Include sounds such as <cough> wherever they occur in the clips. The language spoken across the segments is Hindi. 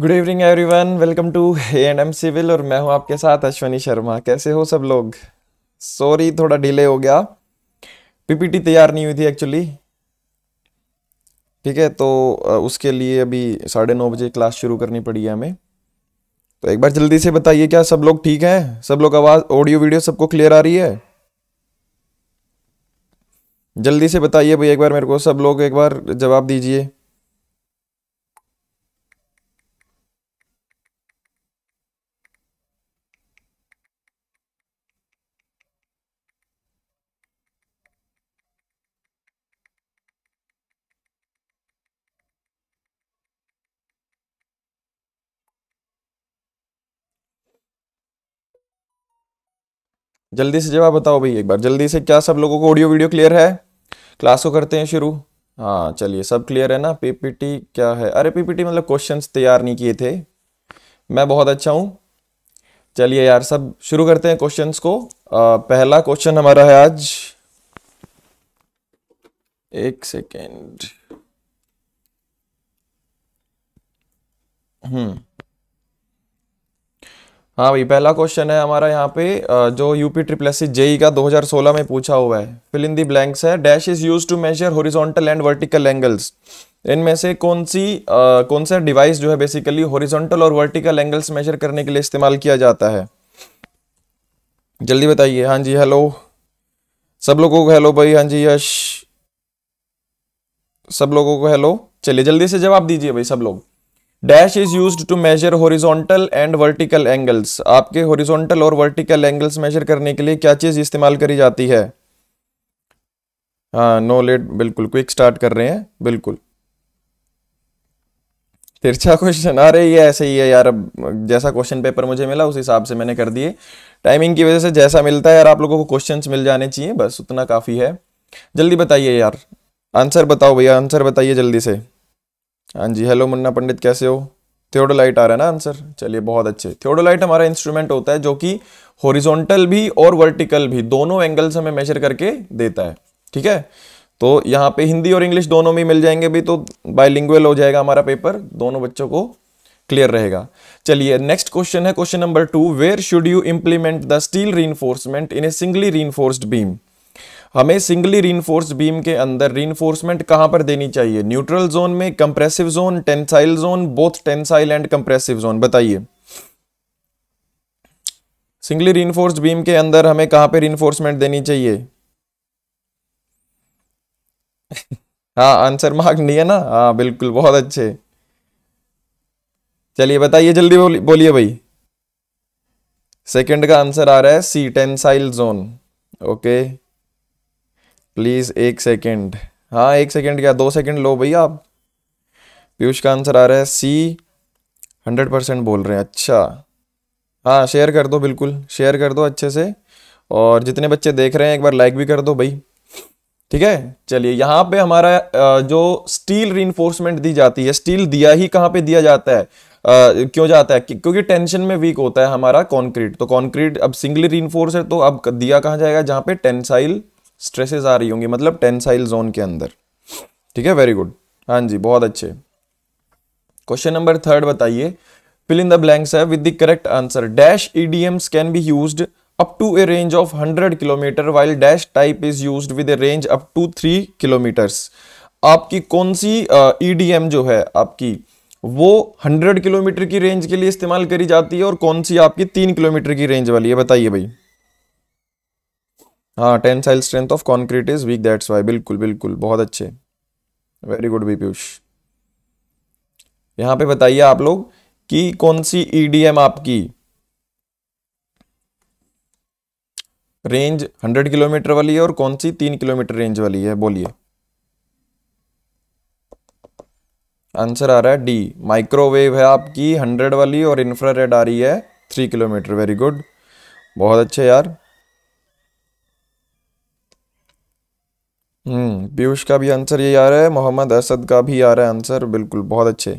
Good evening everyone welcome to A and M civil और मैं हूं आपके साथ अश्वनी शर्मा कैसे हो सब लोग सॉरी थोड़ा डिले हो गया पीपीटी तैयार नहीं हुई थी एक्चुअली ठीक है तो उसके लिए अभी साढ़े नौ बजे क्लास शुरू करनी पड़ी है हमें तो एक बार जल्दी से बताइए क्या सब लोग ठीक हैं सब लोग आवाज़ ऑडियो वीडियो सबको क्लियर आ रही है जल्दी से बताइए भाई एक बार मेरे को सब लोग एक बार जवाब दीजिए जल्दी से जवाब बताओ भाई एक बार जल्दी से क्या सब लोगों को ऑडियो वीडियो क्लियर है क्लास को करते हैं शुरू हाँ चलिए सब क्लियर है ना पीपीटी क्या है अरे पीपीटी मतलब क्वेश्चंस तैयार नहीं किए थे मैं बहुत अच्छा हूँ चलिए यार सब शुरू करते हैं क्वेश्चंस को आ, पहला क्वेश्चन हमारा है आज एक सेकेंड हम्म हाँ भाई पहला क्वेश्चन है हमारा यहाँ पे जो UP triple S C JE का 2016 में पूछा हुआ है फिल इन दी ब्लैंक्स है dash is use to measure horizontal and vertical angles इनमें से कौन सी आ, कौन सा डिवाइस जो है बेसिकली हॉरिजॉन्टल और वर्टिकल एंगल्स मेजर करने के लिए इस्तेमाल किया जाता है जल्दी बताइए हाँ जी हेलो सब लोगों को हेलो भाई हाँ जी यश सब लोगों को हेलो चलिए जल्दी से जवाब दीजिए भाई सब लोग dash is use to measure horizontal and vertical angles आपके हॉरिजॉन्टल और वर्टिकल एंगल्स मेजर करने के लिए क्या चीज़ इस्तेमाल करी जाती है हाँ नो लेट बिल्कुल क्विक स्टार्ट कर रहे हैं बिल्कुल तिरछा क्वेश्चन आ रही है ऐसे ही है यार अब जैसा क्वेश्चन पेपर मुझे मिला उस हिसाब से मैंने कर दिए टाइमिंग की वजह से जैसा मिलता है यार आप लोगों को क्वेश्चंस मिल जाने चाहिए बस उतना काफ़ी है जल्दी बताइए यार आंसर बताओ भैया आंसर बताइए जल्दी से हाँ जी हेलो मुन्ना पंडित कैसे हो थियोडोलाइट आ रहा है ना आंसर चलिए बहुत अच्छे थियोडोलाइट हमारा इंस्ट्रूमेंट होता है जो कि हॉरिजॉन्टल भी और वर्टिकल भी दोनों एंगल्स हमें मेजर करके देता है ठीक है तो यहाँ पे हिंदी और इंग्लिश दोनों में मिल जाएंगे भी तो बायलिंग्वेल हो जाएगा हमारा पेपर दोनों बच्चों को क्लियर रहेगा चलिए नेक्स्ट क्वेश्चन है question number two where should you implement the steel re in a singly re beam हमें सिंगली रीनफोर्स बीम के अंदर रीनफोर्समेंट कहाँ पर देनी चाहिए न्यूट्रल जोन में compressive zone tensile zone both tensile and compressive zone बताइए सिंगली रीनफोर्स बीम के अंदर हमें कहाँ पर रीनफोर्समेंट देनी चाहिए हाँ आंसर मार्ग नहीं है ना हाँ बिल्कुल बहुत अच्छे चलिए बताइए जल्दी बोलिए भाई सेकंड का आंसर आ रहा है C tensile zone okay please एक सेकेंड हाँ एक सेकेंड क्या दो सेकेंड लो भैया आप पीयूष का आंसर आ रहा है सी हंड्रेड परसेंट बोल रहे हैं अच्छा हाँ शेयर कर दो बिल्कुल शेयर कर दो अच्छे से और जितने बच्चे देख रहे हैं एक बार लाइक भी कर दो भाई ठीक है चलिए यहाँ पे हमारा जो स्टील री दी जाती है स्टील दिया ही कहाँ पे दिया जाता है आ, क्यों जाता है क्योंकि टेंशन में वीक होता है हमारा कॉन्क्रीट तो कॉन्क्रीट अब सिंगली री है तो अब दिया कहाँ जाएगा जहाँ पे टेंसाइल स्ट्रेसेस आ रही होंगी मतलब टेंसाइल जोन के अंदर ठीक है वेरी गुड हाँ जी बहुत अच्छे क्वेश्चन नंबर थर्ड बताइए फिल इन द ब्लैंक्स है with the correct answer dash EDMs can be used up to a range of 100 kilometre while dash type is use with a range up to three kilometres आपकी कौन सी ईडीएम uh, e जो है आपकी वो 100 किलोमीटर की रेंज के लिए इस्तेमाल करी जाती है और कौन सी आपकी 3 किलोमीटर की रेंज वाली है बताइए भाई हाँ tensile strength of concrete is weak that's why बिल्कुल बिल्कुल बहुत अच्छे वेरी गुड बी पीयूष यहां पे बताइए आप लोग कि कौन सी ईडीएम e आपकी रेंज 100 किलोमीटर वाली है और कौन सी तीन किलोमीटर रेंज वाली है बोलिए आंसर आ रहा है डी माइक्रोवेव है आपकी 100 वाली और इंफ्रारेड आ रही है थ्री किलोमीटर वेरी गुड बहुत अच्छे यार हम्म, पीयूष का भी आंसर यही आ रहा है मोहम्मद असद का भी आ रहा है आंसर बिल्कुल बहुत अच्छे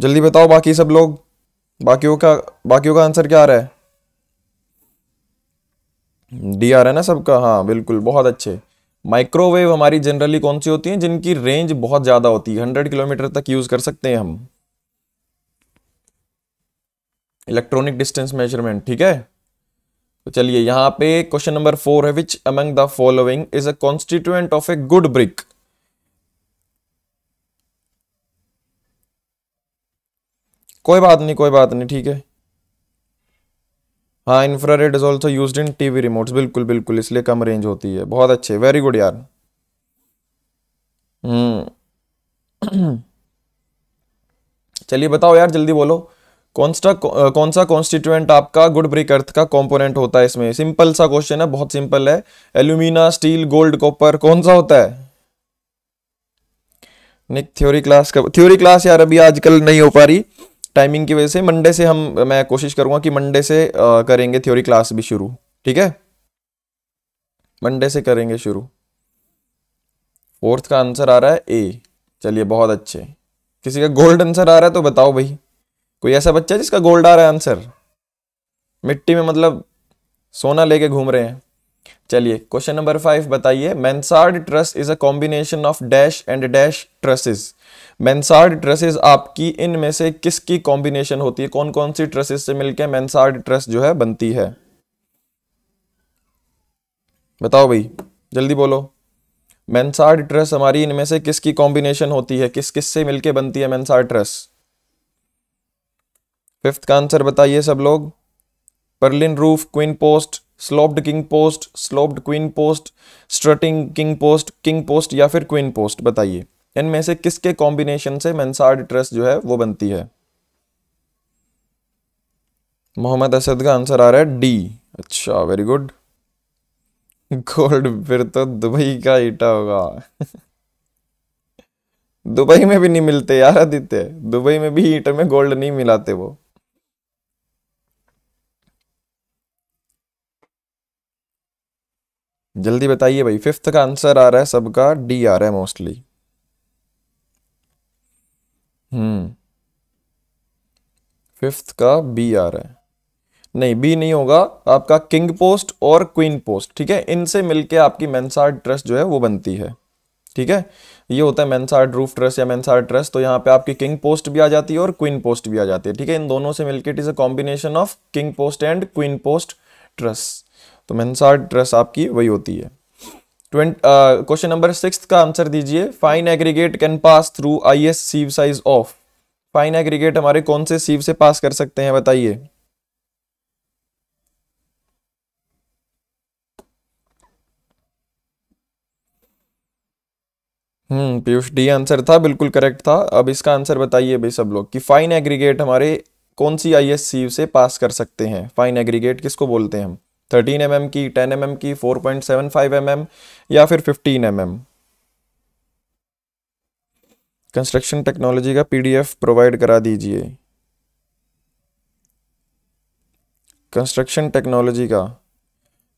जल्दी बताओ बाकी सब लोग बाकियों का बाकियों का आंसर क्या आ रहा है डी आ रहा है ना सबका हाँ बिल्कुल बहुत अच्छे माइक्रोवेव हमारी जनरली कौन सी होती है जिनकी रेंज बहुत ज़्यादा होती है हंड्रेड किलोमीटर तक यूज़ कर सकते हैं हम इलेक्ट्रॉनिक डिस्टेंस मेजरमेंट ठीक है तो चलिए यहाँ पे क्वेश्चन नंबर फोर है which among the following is a constituent of a good brick कोई बात नहीं कोई बात नहीं ठीक है हाँ infrared is also use in TV remotes बिल्कुल बिल्कुल इसलिए कम रेंज होती है बहुत अच्छे वेरी गुड यार हम्म <clears throat> चलिए बताओ यार जल्दी बोलो कौन सा कौन सा कॉन्स्टिट्यूएंट आपका गुड ब्रिक अर्थ का कंपोनेंट होता है इसमें सिंपल सा क्वेश्चन है बहुत सिंपल है एल्यूमिना स्टील गोल्ड कॉपर कौन सा होता है निक थ्योरी क्लास कर थ्योरी क्लास यार अभी आजकल नहीं हो पा रही टाइमिंग की वजह से मंडे से हम मैं कोशिश करूंगा कि मंडे से आ, करेंगे थ्योरी क्लास भी शुरू ठीक है मंडे से करेंगे शुरू फोर्थ का आंसर आ रहा है ए चलिए बहुत अच्छे किसी का गोल्ड आंसर आ रहा है तो बताओ भाई कोई ऐसा बच्चा जिसका गोल्ड आ रहा है आंसर मिट्टी में मतलब सोना लेके घूम रहे हैं चलिए क्वेश्चन नंबर फाइव बताइए mansard truss is a combination of dash and dash trusses mansard trusses आपकी इनमें से किसकी कॉम्बिनेशन होती है कौन कौन सी ट्रसेस से मिलकर मैंसार्ड ट्रस जो है बनती है बताओ भाई जल्दी बोलो मैंसार्ड ट्रस हमारी इनमें से किसकी कॉम्बिनेशन होती है किस किस से मिलके बनती है मैंसार्ड ट्रस्ट फिफ्थ का आंसर बताइए सब लोग purlin roof queen post sloped king post sloped queen post strutting king post king post या फिर क्वीन पोस्ट बताइए इनमें से किसके कॉम्बिनेशन से मेन्सार्ड ट्रेस जो है वो बनती है मोहम्मद असद का आंसर आ रहा है डी अच्छा वेरी गुड गोल्ड फिर तो दुबई का ईटा होगा <laughs> दुबई में भी नहीं मिलते यार आदित्य दुबई में भी ईटर में गोल्ड नहीं मिलाते वो जल्दी बताइए भाई फिफ्थ का आंसर आ रहा है सबका डी आ रहा है मोस्टली हम्म फिफ्थ का बी आ रहा है नहीं बी नहीं होगा आपका किंग पोस्ट और क्वीन पोस्ट ठीक है इनसे मिलके आपकी मेन्सार ट्रस्ट जो है वो बनती है ठीक है ये होता है मेनसार्ड रूफ ट्रस या मेनसार्ड ट्रस्ट तो यहाँ पे आपकी किंग पोस्ट भी आ जाती है और क्वीन पोस्ट भी आ जाती है ठीक है इन दोनों से मिलकर it is a combination of king post and queen post truss तो मेहनसार ड्रेस आपकी वही होती है क्वेश्चन नंबर सिक्स का आंसर दीजिए fine aggregate can pass through I S sieve size of fine aggregate हमारे कौन से सीव से पास कर सकते हैं बताइए हम्म पीयूष डी आंसर था बिल्कुल करेक्ट था अब इसका आंसर बताइए भाई सब लोग कि फाइन एग्रीगेट हमारे कौन सी आई एस सीव से पास कर सकते हैं फाइन एग्रीगेट किसको बोलते हैं हम थर्टीन एम की टेन एम की four point seven five M M या फिर fifteen M M construction technology का पीडीएफ प्रोवाइड करा दीजिए कंस्ट्रक्शन टेक्नोलॉजी का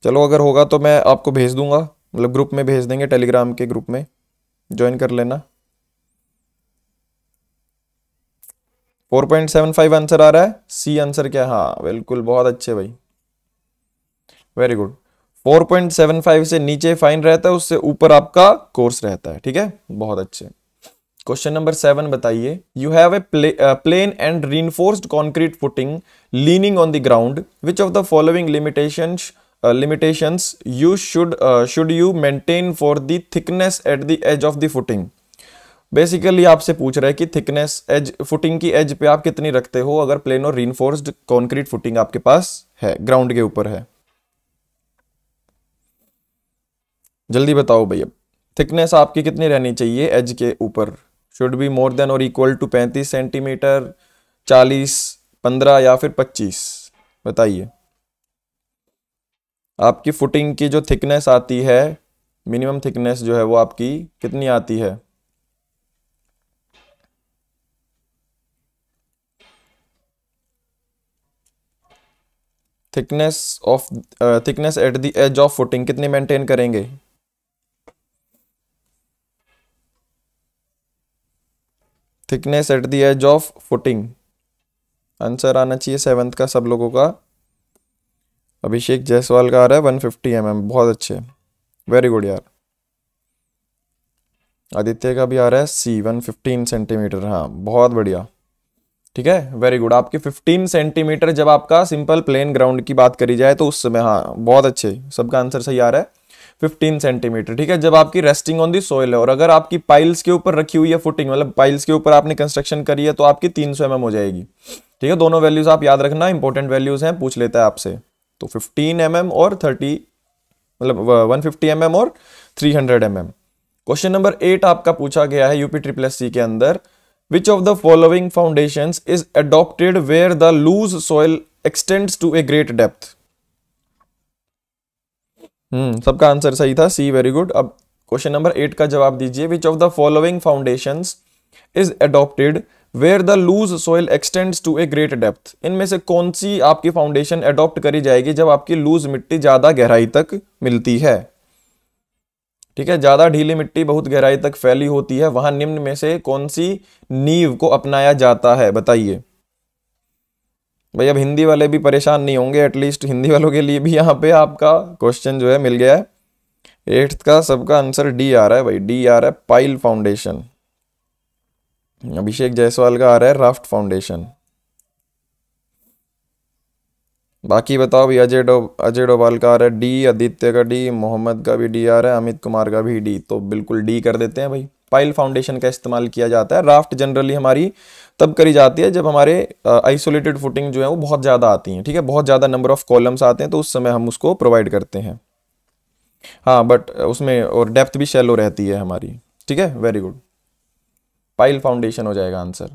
चलो अगर होगा तो मैं आपको भेज दूंगा मतलब ग्रुप में भेज देंगे टेलीग्राम के ग्रुप में ज्वाइन कर लेना 4.75 आंसर आ रहा है सी आंसर क्या हाँ बिल्कुल बहुत अच्छे भाई वेरी गुड 4.75 से नीचे फाइन रहता है उससे ऊपर आपका कोर्स रहता है ठीक है बहुत अच्छे क्वेश्चन नंबर सेवन बताइए you have a plain and reinforced concrete footing leaning on the ground which of the following limitation limitation you should should you maintain for the thickness at the edge of the footing basically आपसे पूछ रहे हैं कि थिकनेस एज फुटिंग की एज पे आप कितनी रखते हो अगर प्लेन और रीनफोर्स्ड कॉन्क्रीट फुटिंग आपके पास है ग्राउंड के ऊपर है जल्दी बताओ भैया थिकनेस आपकी कितनी रहनी चाहिए एज के ऊपर शुड बी मोर देन और इक्वल टू पैंतीस सेंटीमीटर चालीस पंद्रह या फिर पच्चीस बताइए आपकी फुटिंग की जो थिकनेस आती है मिनिमम थिकनेस जो है वो आपकी कितनी आती है thickness of thickness at the edge of footing कितनी मेंटेन करेंगे thickness at the edge of footing answer आना चाहिए सेवन्थ का सब लोगों का अभिषेक जायसवाल का आ रहा है वन फिफ्टी एम एम बहुत अच्छे वेरी गुड यार आदित्य का भी आ रहा है सी वन फिफ्टीन सेंटीमीटर हाँ बहुत बढ़िया ठीक है वेरी गुड आपके 15 सेंटीमीटर जब आपका सिंपल प्लेन ग्राउंड की बात करी जाए तो उस समय हाँ बहुत अच्छे सबका आंसर सही आ रहा है 15 सेंटीमीटर ठीक है जब आपकी रेस्टिंग ऑन दी सोयल है और अगर आपकी पाइल्स के ऊपर रखी हुई है फुटिंग मतलब पाइल्स के ऊपर आपने कंस्ट्रक्शन करी है तो आपकी तीन सौ mm हो जाएगी ठीक है दोनों वैल्यूज आप याद रखना इंपॉर्टेंट वैल्यूज हैं पूछ लेता है आपसे तो फिफ्टीन एम mm और थर्टी मतलब वन फिफ्टी mm और three hundred mm question number eight आपका पूछा गया है यूपी ट्रिपल सी के अंदर which of the following foundation is adopted where the loose soil extends to a great depth hmm सबका आंसर सही था सी वेरी गुड अब क्वेश्चन नंबर एट का जवाब दीजिए which of the following foundation is adopted where the loose soil extends to a great depth इनमें से कौन सी आपकी फाउंडेशन एडॉप्ट करी जाएगी जब आपकी लूज मिट्टी ज़्यादा गहराई तक मिलती है ठीक है ज़्यादा ढीली मिट्टी बहुत गहराई तक फैली होती है वहां निम्न में से कौन सी नींव को अपनाया जाता है बताइए भाई अब हिंदी वाले भी परेशान नहीं होंगे एटलीस्ट हिंदी वालों के लिए भी यहाँ पे आपका क्वेश्चन जो है मिल गया है एट्थ का सबका आंसर डी आ रहा है भाई डी आ रहा है पाइल फाउंडेशन अभिषेक जायसवाल का आ रहा है राफ्ट फाउंडेशन बाकी बताओ भी अजय डो अजय डोभाल का आ रहा है डी आदित्य का डी मोहम्मद का भी डी आ रहा है अमित कुमार का भी डी तो बिल्कुल डी कर देते हैं भाई पाइल फाउंडेशन का इस्तेमाल किया जाता है राफ्ट जनरली हमारी तब करी जाती है जब हमारे आइसोलेटेड फुटिंग जो है वो बहुत ज़्यादा आती हैं ठीक है बहुत ज़्यादा नंबर ऑफ कॉलम्स आते हैं तो उस समय हम उसको प्रोवाइड करते हैं हाँ बट उसमें और डेप्थ भी शेलो रहती है हमारी ठीक है वेरी गुड पाइल फाउंडेशन हो जाएगा आंसर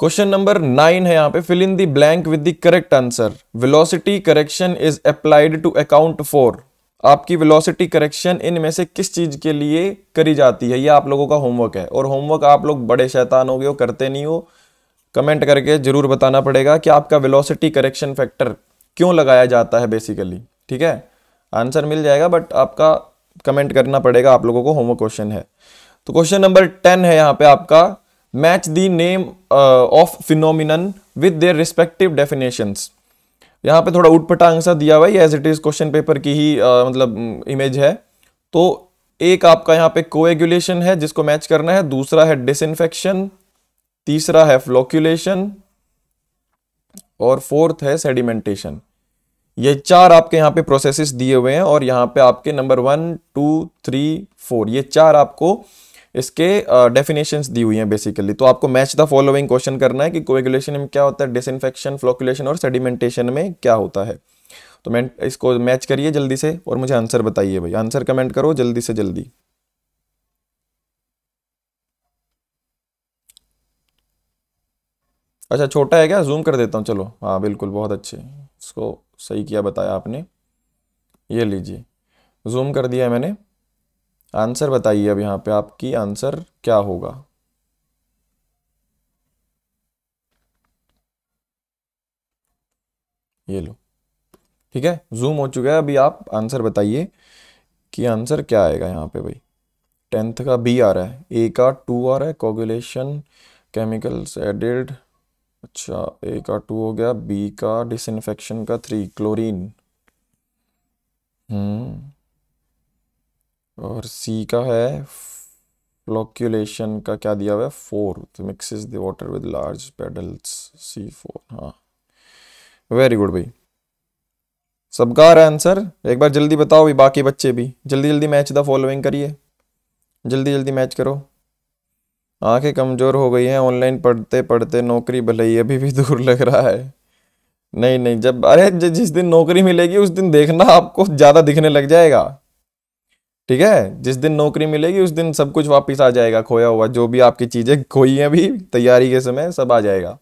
क्वेश्चन नंबर नाइन है यहाँ पे fill in the blank with the correct answer velocity correction is applied to account for आपकी वेलोसिटी करेक्शन इनमें से किस चीज़ के लिए करी जाती है ये आप लोगों का होमवर्क है और होमवर्क आप लोग बड़े शैतान हो गए हो करते नहीं हो कमेंट करके ज़रूर बताना पड़ेगा कि आपका वेलोसिटी करेक्शन फैक्टर क्यों लगाया जाता है बेसिकली ठीक है आंसर मिल जाएगा बट आपका कमेंट करना पड़ेगा आप लोगों को होमवर्क क्वेश्चन है तो क्वेश्चन नंबर टेन है यहाँ पे आपका match the name of phenomenon with their respective definitions यहाँ पे थोड़ा उटपटांग सा दिया हुआ है as it is question paper की ही आ, मतलब इमेज है तो एक आपका यहाँ पे कोएगुलेशन है जिसको मैच करना है दूसरा है डिसइनफेक्शन तीसरा है फ्लोक्यूलेशन और फोर्थ है सेडिमेंटेशन ये चार आपके यहाँ पे प्रोसेसेस दिए हुए हैं और यहाँ पे आपके number one two three four ये चार आपको इसके uh, दी हुई हैं बेसिकली तो आपको मैच द फॉलोइंग क्वेश्चन करना है कि कोएगुलेशन में क्या होता है डिसइनफेक्शन फ्लोकुलेशन और सेडिमेंटेशन में क्या होता है तो मैं इसको मैच करिए जल्दी से और मुझे आंसर बताइए भाई आंसर कमेंट करो जल्दी से जल्दी अच्छा छोटा है क्या जूम कर देता हूँ चलो हाँ बिल्कुल बहुत अच्छे इसको सही किया बताया आपने ये लीजिए जूम कर दिया मैंने आंसर बताइए अब यहाँ पे आपकी आंसर क्या होगा ये लो ठीक है जूम हो चुका है अभी आप आंसर बताइए कि आंसर क्या आएगा यहाँ पे भाई टेंथ का बी आ रहा है ए का टू आ रहा है कोगुलेशन केमिकल्स एडेड अच्छा ए का टू हो गया बी का डिसइनफेक्शन का थ्री क्लोरीन हम्म और सी का है फ्लोक्यूलेशन का क्या दिया हुआ है four mixes the water with large paddles C four हाँ वेरी गुड भाई सबका रहा आंसर एक बार जल्दी बताओ भी बाकी बच्चे भी जल्दी जल्दी मैच द फॉलोइंग करिए जल्दी जल्दी मैच करो आंखें कमज़ोर हो गई हैं ऑनलाइन पढ़ते पढ़ते नौकरी भले ही अभी भी दूर लग रहा है नहीं नहीं जब अरे जिस दिन नौकरी मिलेगी उस दिन देखना आपको ज़्यादा दिखने लग जाएगा ठीक है जिस दिन नौकरी मिलेगी उस दिन सब कुछ वापस आ जाएगा खोया हुआ जो भी आपकी चीज़ें खोई हैं भी तैयारी के समय सब आ जाएगा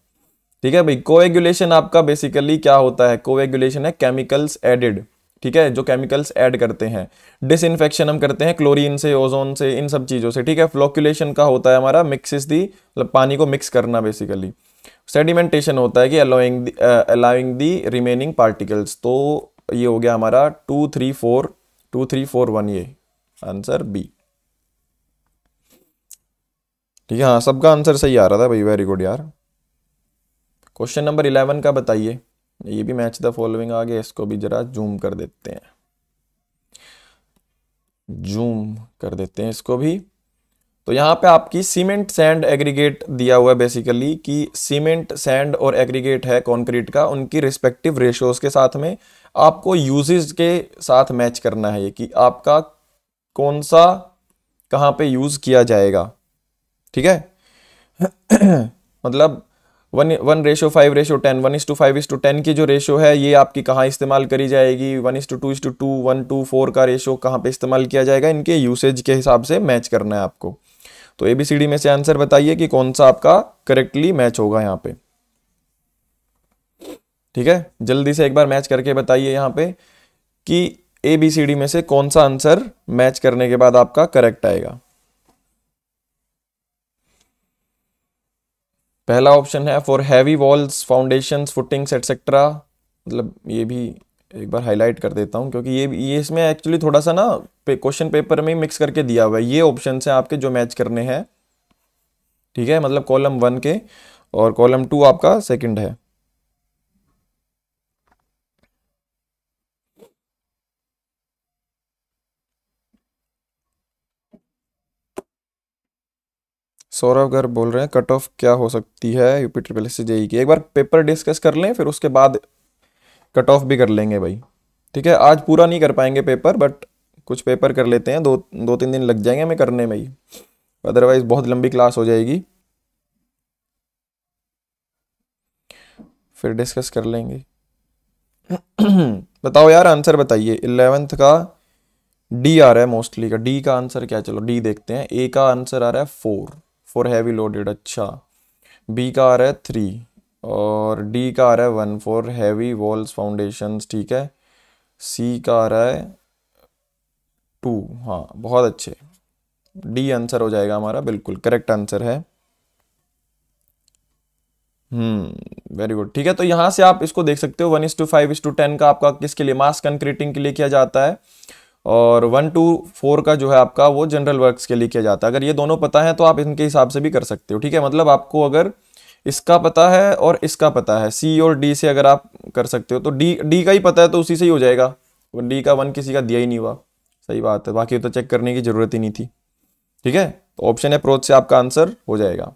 ठीक है भाई कोएगुलेशन आपका बेसिकली क्या होता है कोएगुलेशन है केमिकल्स एडिड ठीक है जो केमिकल्स ऐड करते हैं डिसइनफेक्शन हम करते हैं क्लोरीन से ओजोन से इन सब चीज़ों से ठीक है फ्लोक्यूलेशन का होता है हमारा मिक्सिस दी मतलब पानी को मिक्स करना बेसिकली सेडिमेंटेशन होता है कि allowing allowing the remaining particles तो ये हो गया हमारा two three four two three four one ये आंसर बी ठीक है हाँ सबका आंसर सही आ रहा था भाई वेरी गुड यार क्वेश्चन नंबर इलेवन का बताइए ये भी मैच द फॉलोइंग आ गया इसको भी जरा जूम कर देते हैं जूम कर देते हैं इसको भी तो यहाँ पे आपकी सीमेंट सैंड एग्रीगेट दिया हुआ है बेसिकली कि सीमेंट सैंड और एग्रीगेट है कंक्रीट का उनकी रिस्पेक्टिव रेशोज के साथ में आपको यूजेज के साथ मैच करना है ये कि आपका कौन सा कहाँ पे यूज़ किया जाएगा ठीक है <clears throat> मतलब one one ratio five ratio ten one is to five is to ten की जो रेशो है ये आपकी कहाँ इस्तेमाल करी जाएगी one is to two is to to one two four का रेशो कहाँ पे इस्तेमाल किया जाएगा इनके यूसेज के हिसाब से मैच करना है आपको तो ए बी सी डी में से आंसर बताइए कि कौन सा आपका करेक्टली मैच होगा यहाँ पे ठीक है जल्दी से एक बार मैच करके बताइए यहाँ पे कि ए बी सी डी में से कौन सा आंसर मैच करने के बाद आपका करेक्ट आएगा पहला ऑप्शन है for heavy walls foundations footings etcetera मतलब ये भी एक बार हाईलाइट कर देता हूं क्योंकि ये ये इसमें एक्चुअली थोड़ा सा ना पे, क्वेश्चन पेपर में ही मिक्स करके दिया हुआ है ये ऑप्शन है आपके जो मैच करने हैं ठीक है मतलब कॉलम वन के और कॉलम टू आपका सेकंड है सौरभ गर्ग बोल रहे हैं कट ऑफ क्या हो सकती है यूपी ट्रिपल एस जेई की एक बार पेपर डिस्कस कर लें फिर उसके बाद कट ऑफ भी कर लेंगे भाई ठीक है आज पूरा नहीं कर पाएंगे पेपर बट कुछ पेपर कर लेते हैं दो दो तीन दिन लग जाएंगे हमें करने में ही अदरवाइज़ बहुत लंबी क्लास हो जाएगी फिर डिस्कस कर लेंगे <clears throat> बताओ यार आंसर बताइए इलेवेंथ का डी आ रहा है मोस्टली का डी का आंसर क्या है चलो डी देखते हैं ए का आंसर आ रहा है फोर फॉर हैवी लोडेड अच्छा बी का आ रहा है थ्री और डी का आ रहा है one for heavy walls foundation ठीक है सी का आ रहा है टू हाँ बहुत अच्छे डी आंसर हो जाएगा हमारा बिल्कुल करेक्ट आंसर है हम्म वेरी गुड ठीक है तो यहां से आप इसको देख सकते हो one is to five is to ten का आपका किसके लिए मास कंक्रीटिंग के लिए किया जाता है और वन टू फोर का जो है आपका वो जनरल वर्क्स के लिए किया जाता है अगर ये दोनों पता है तो आप इनके हिसाब से भी कर सकते हो ठीक है मतलब आपको अगर इसका पता है और इसका पता है सी और डी से अगर आप कर सकते हो तो डी डी का ही पता है तो उसी से ही हो जाएगा डी का वन किसी का दिया ही नहीं हुआ सही बात है बाकी तो चेक करने की ज़रूरत ही नहीं थी ठीक है तो ऑप्शन अप्रोच से आपका आंसर हो जाएगा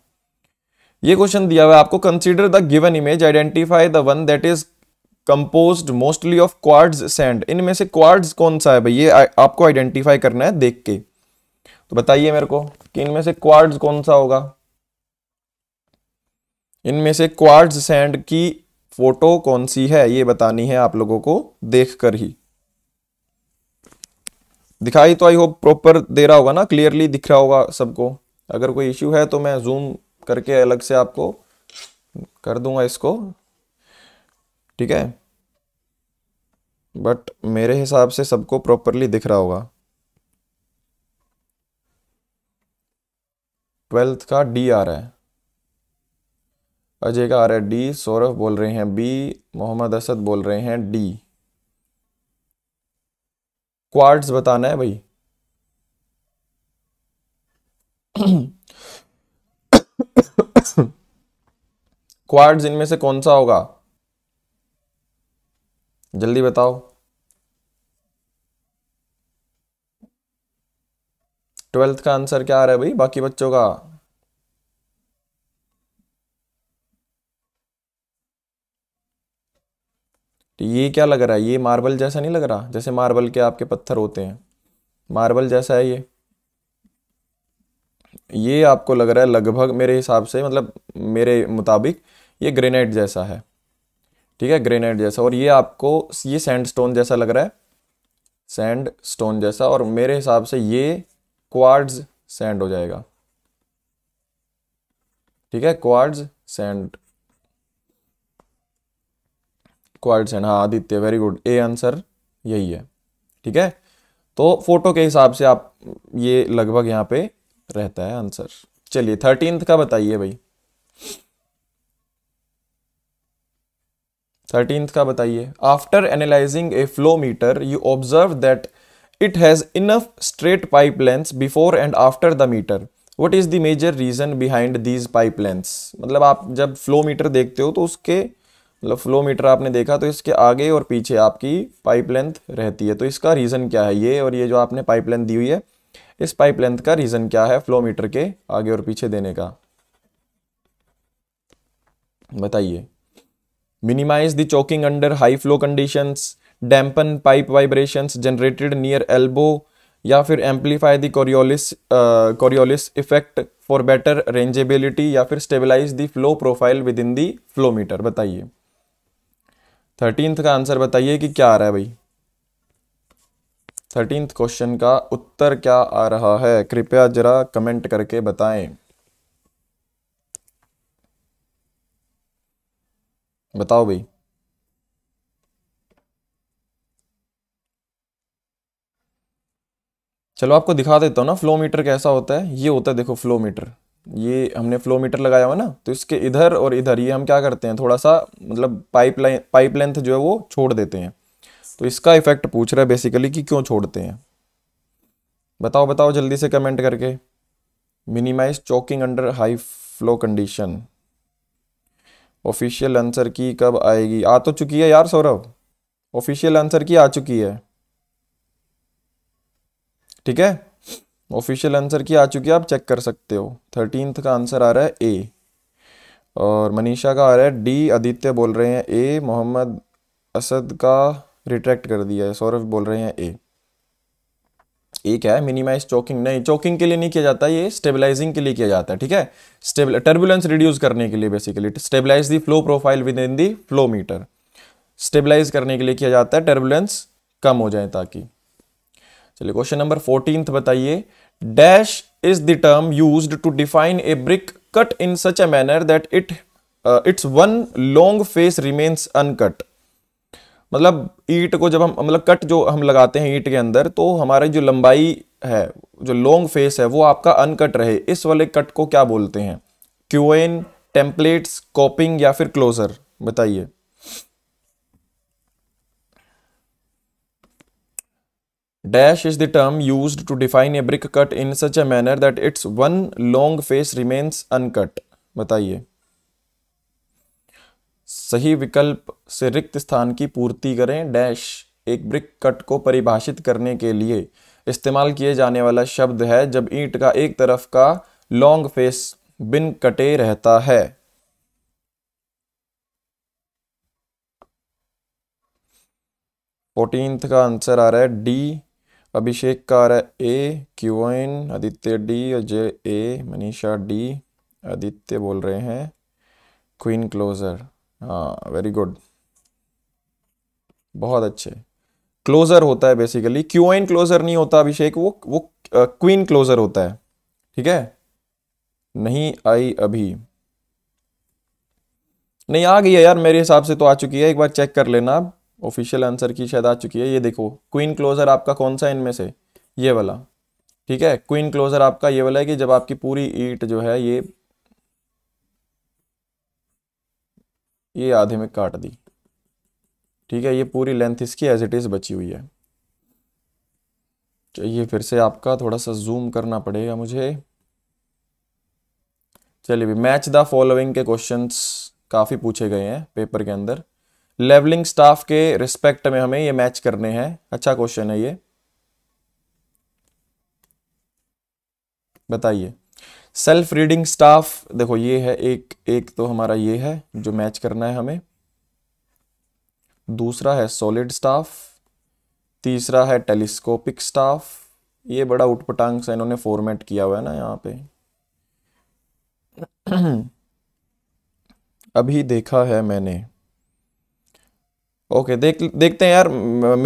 ये क्वेश्चन दिया हुआ है आपको consider the given image identify the one that is compose mostly of quartz sand इनमें से क्वार्ड्स कौन सा है भाई ये आपको आइडेंटिफाई करना है देख के तो बताइए मेरे को कि इनमें से क्वार्ड्स कौन सा होगा इनमें से क्वार्ड्स सैंड की फोटो कौन सी है ये बतानी है आप लोगों को देखकर ही दिखाई तो आई होप प्रॉपर दे रहा होगा ना क्लियरली दिख रहा होगा सबको अगर कोई इश्यू है तो मैं जूम करके अलग से आपको कर दूंगा इसको ठीक है बट मेरे हिसाब से सबको प्रॉपरली दिख रहा होगा ट्वेल्थ का डी आ रहा है अजय का आ रहा है डी सौरभ बोल रहे हैं बी मोहम्मद असद बोल रहे हैं डी क्वार्ट्स बताना है भाई क्वार्ट्स <coughs> इनमें से कौन सा होगा जल्दी बताओ ट्वेल्थ का आंसर क्या आ रहा है भाई बाकी बच्चों का तो ये क्या लग रहा है ये मार्बल जैसा नहीं लग रहा जैसे मार्बल के आपके पत्थर होते हैं मार्बल जैसा है ये ये आपको लग रहा है लगभग मेरे हिसाब से मतलब मेरे मुताबिक ये ग्रेनाइट जैसा है ठीक है ग्रेनाइट जैसा और ये आपको ये स्टोन जैसा लग रहा है सैंड स्टोन जैसा और मेरे हिसाब से ये क्वार्ड्स सैंड हो जाएगा ठीक है क्वार्ड्स सैंड क्वार्ड्स सैंड हाँ Aditya very good A answer यही है ठीक है तो फोटो के हिसाब से आप ये लगभग यहाँ पे रहता है आंसर चलिए थर्टींथ का बताइए भाई थर्टीन का बताइए after analysing a flow meter you observe that it has enough straight pipe length before and after the meter what is the major reason behind these pipe lengths मतलब आप जब फ्लो मीटर देखते हो तो उसके मतलब फ्लो मीटर आपने देखा तो इसके आगे और पीछे आपकी पाइप लेंथ रहती है तो इसका रीज़न क्या है ये और ये जो आपने पाइप लेंथ दी हुई है इस पाइप लेंथ का रीज़न क्या है फ्लो मीटर के आगे और पीछे देने का बताइए minimize the choking under high flow conditions dampen pipe vibrations generated near elbow या फिर amplify the Coriolis Coriolis effect for better rangeability या फिर stabilise the flow profile within the flow meter बताइए थर्टींथ का आंसर बताइए कि क्या आ रहा है भाई थर्टींथ क्वेश्चन का उत्तर क्या आ रहा है कृपया जरा कमेंट करके बताएं बताओ भाई चलो आपको दिखा देता हूँ ना फ्लो मीटर कैसा होता है ये होता है देखो फ्लो मीटर ये हमने फ्लो मीटर लगाया हुआ ना तो इसके इधर और इधर ये हम क्या करते हैं थोड़ा सा मतलब पाइपलाइन पाइप लेंथ जो है वो छोड़ देते हैं तो इसका इफेक्ट पूछ रहा है बेसिकली कि क्यों छोड़ते हैं बताओ बताओ जल्दी से कमेंट करके minimise choking under high flow condition official answer की कब आएगी आ तो चुकी है यार सौरभ ऑफिशियल आंसर की आ चुकी है ठीक है ऑफिशियल आंसर की आ चुकी है आप चेक कर सकते हो थर्टींथ का आंसर आ रहा है ए और मनीषा का आ रहा है डी आदित्य बोल रहे हैं ए मोहम्मद असद का रिट्रैक्ट कर दिया है सौरभ बोल रहे हैं ए एक है मिनिमाइज चौकिंग नहीं चौकिंग के लिए नहीं किया जाता ये स्टेबलाइजिंग के लिए किया जाता है ठीक है स्टेबल टर्बुलेंस रिड्यूस करने के लिए basically stabilise the flow profile within the flow meter stabilise करने के लिए किया जाता है टर्बुलेंस कम हो जाए ताकि चलिए क्वेश्चन नंबर फोर्टींथ बताइए dash is the term use to define a brick cut in such a manner that it it's one long face remains uncut मतलब ईट को जब हम मतलब कट जो हम लगाते हैं ईट के अंदर तो हमारी जो लंबाई है जो लॉन्ग फेस है वो आपका अनकट रहे इस वाले कट को क्या बोलते हैं क्यूएन टेम्पलेट्स कॉपिंग या फिर क्लोजर बताइए dash is the term use to define a brick cut in such a manner that it's one long face remains uncut बताइए सही विकल्प से रिक्त स्थान की पूर्ति करें डैश एक ब्रिक कट को परिभाषित करने के लिए इस्तेमाल किए जाने वाला शब्द है जब ईंट का एक तरफ का लॉन्ग फेस बिन कटे रहता है फोर्टींथ का आंसर आ रहा है डी अभिषेक का आ रहा है A Q N Aditya D Ajay A Manisha D Aditya बोल रहे हैं क्वीन क्लोजर हाँ वेरी गुड बहुत अच्छे क्लोजर होता है बेसिकली क्यू एन क्लोजर नहीं होता अभिषेक वो वो क्वीन uh, क्लोजर होता है ठीक है नहीं आई अभी नहीं आ गई है यार मेरे हिसाब से तो आ चुकी है एक बार चेक कर लेना आप ऑफिशियल आंसर की शायद आ चुकी है ये देखो क्वीन क्लोजर आपका कौन सा इनमें से ये वाला ठीक है क्वीन क्लोजर आपका ये वाला है कि जब आपकी पूरी ईट जो है ये ये आधे में काट दी ठीक है ये पूरी लेंथ इसकी एज इट इज़ बची हुई है चलिए फिर से आपका थोड़ा सा जूम करना पड़ेगा मुझे चलिए भी मैच द फॉलोइंग के क्वेश्चंस काफ़ी पूछे गए हैं पेपर के अंदर लेवलिंग स्टाफ के रिस्पेक्ट में हमें ये मैच करने हैं अच्छा क्वेश्चन है ये बताइए सेल्फ रीडिंग स्टाफ देखो ये है एक एक तो हमारा ये है जो मैच करना है हमें दूसरा है सॉलिड स्टाफ तीसरा है टेलीस्कोपिक स्टाफ ये बड़ा उटपटांग सा इन्होंने फॉर्मेट किया हुआ है ना यहाँ पे <clears throat> अभी देखा है मैंने ओके देख देखते हैं यार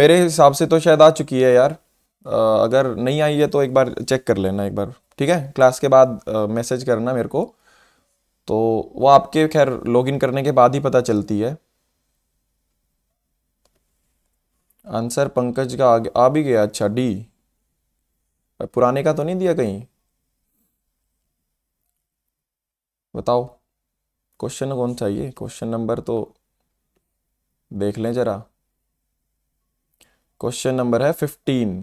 मेरे हिसाब से तो शायद आ चुकी है यार अगर नहीं आई है तो एक बार चेक कर लेना एक बार ठीक है क्लास के बाद मैसेज करना मेरे को तो वो आपके खैर लॉगिन करने के बाद ही पता चलती है आंसर पंकज का आ, आ भी गया अच्छा डी पुराने का तो नहीं दिया कहीं बताओ क्वेश्चन कौन सा ये क्वेश्चन नंबर तो देख लें जरा क्वेश्चन नंबर है फिफ्टीन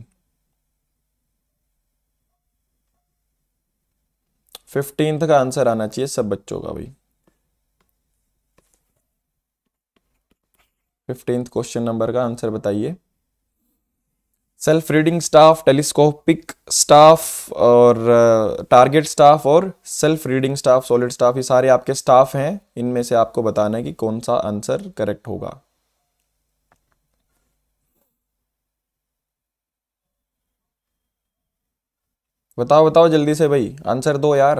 फिफ्टींथ का आंसर आना चाहिए सब बच्चों का भाई फिफ्टींथ क्वेश्चन नंबर का आंसर बताइए self reading staff telescopic staff और टारगेट uh, स्टाफ और self reading staff solid staff ये सारे आपके स्टाफ हैं इनमें से आपको बताना है कि कौन सा आंसर करेक्ट होगा बताओ बताओ जल्दी से भाई आंसर दो यार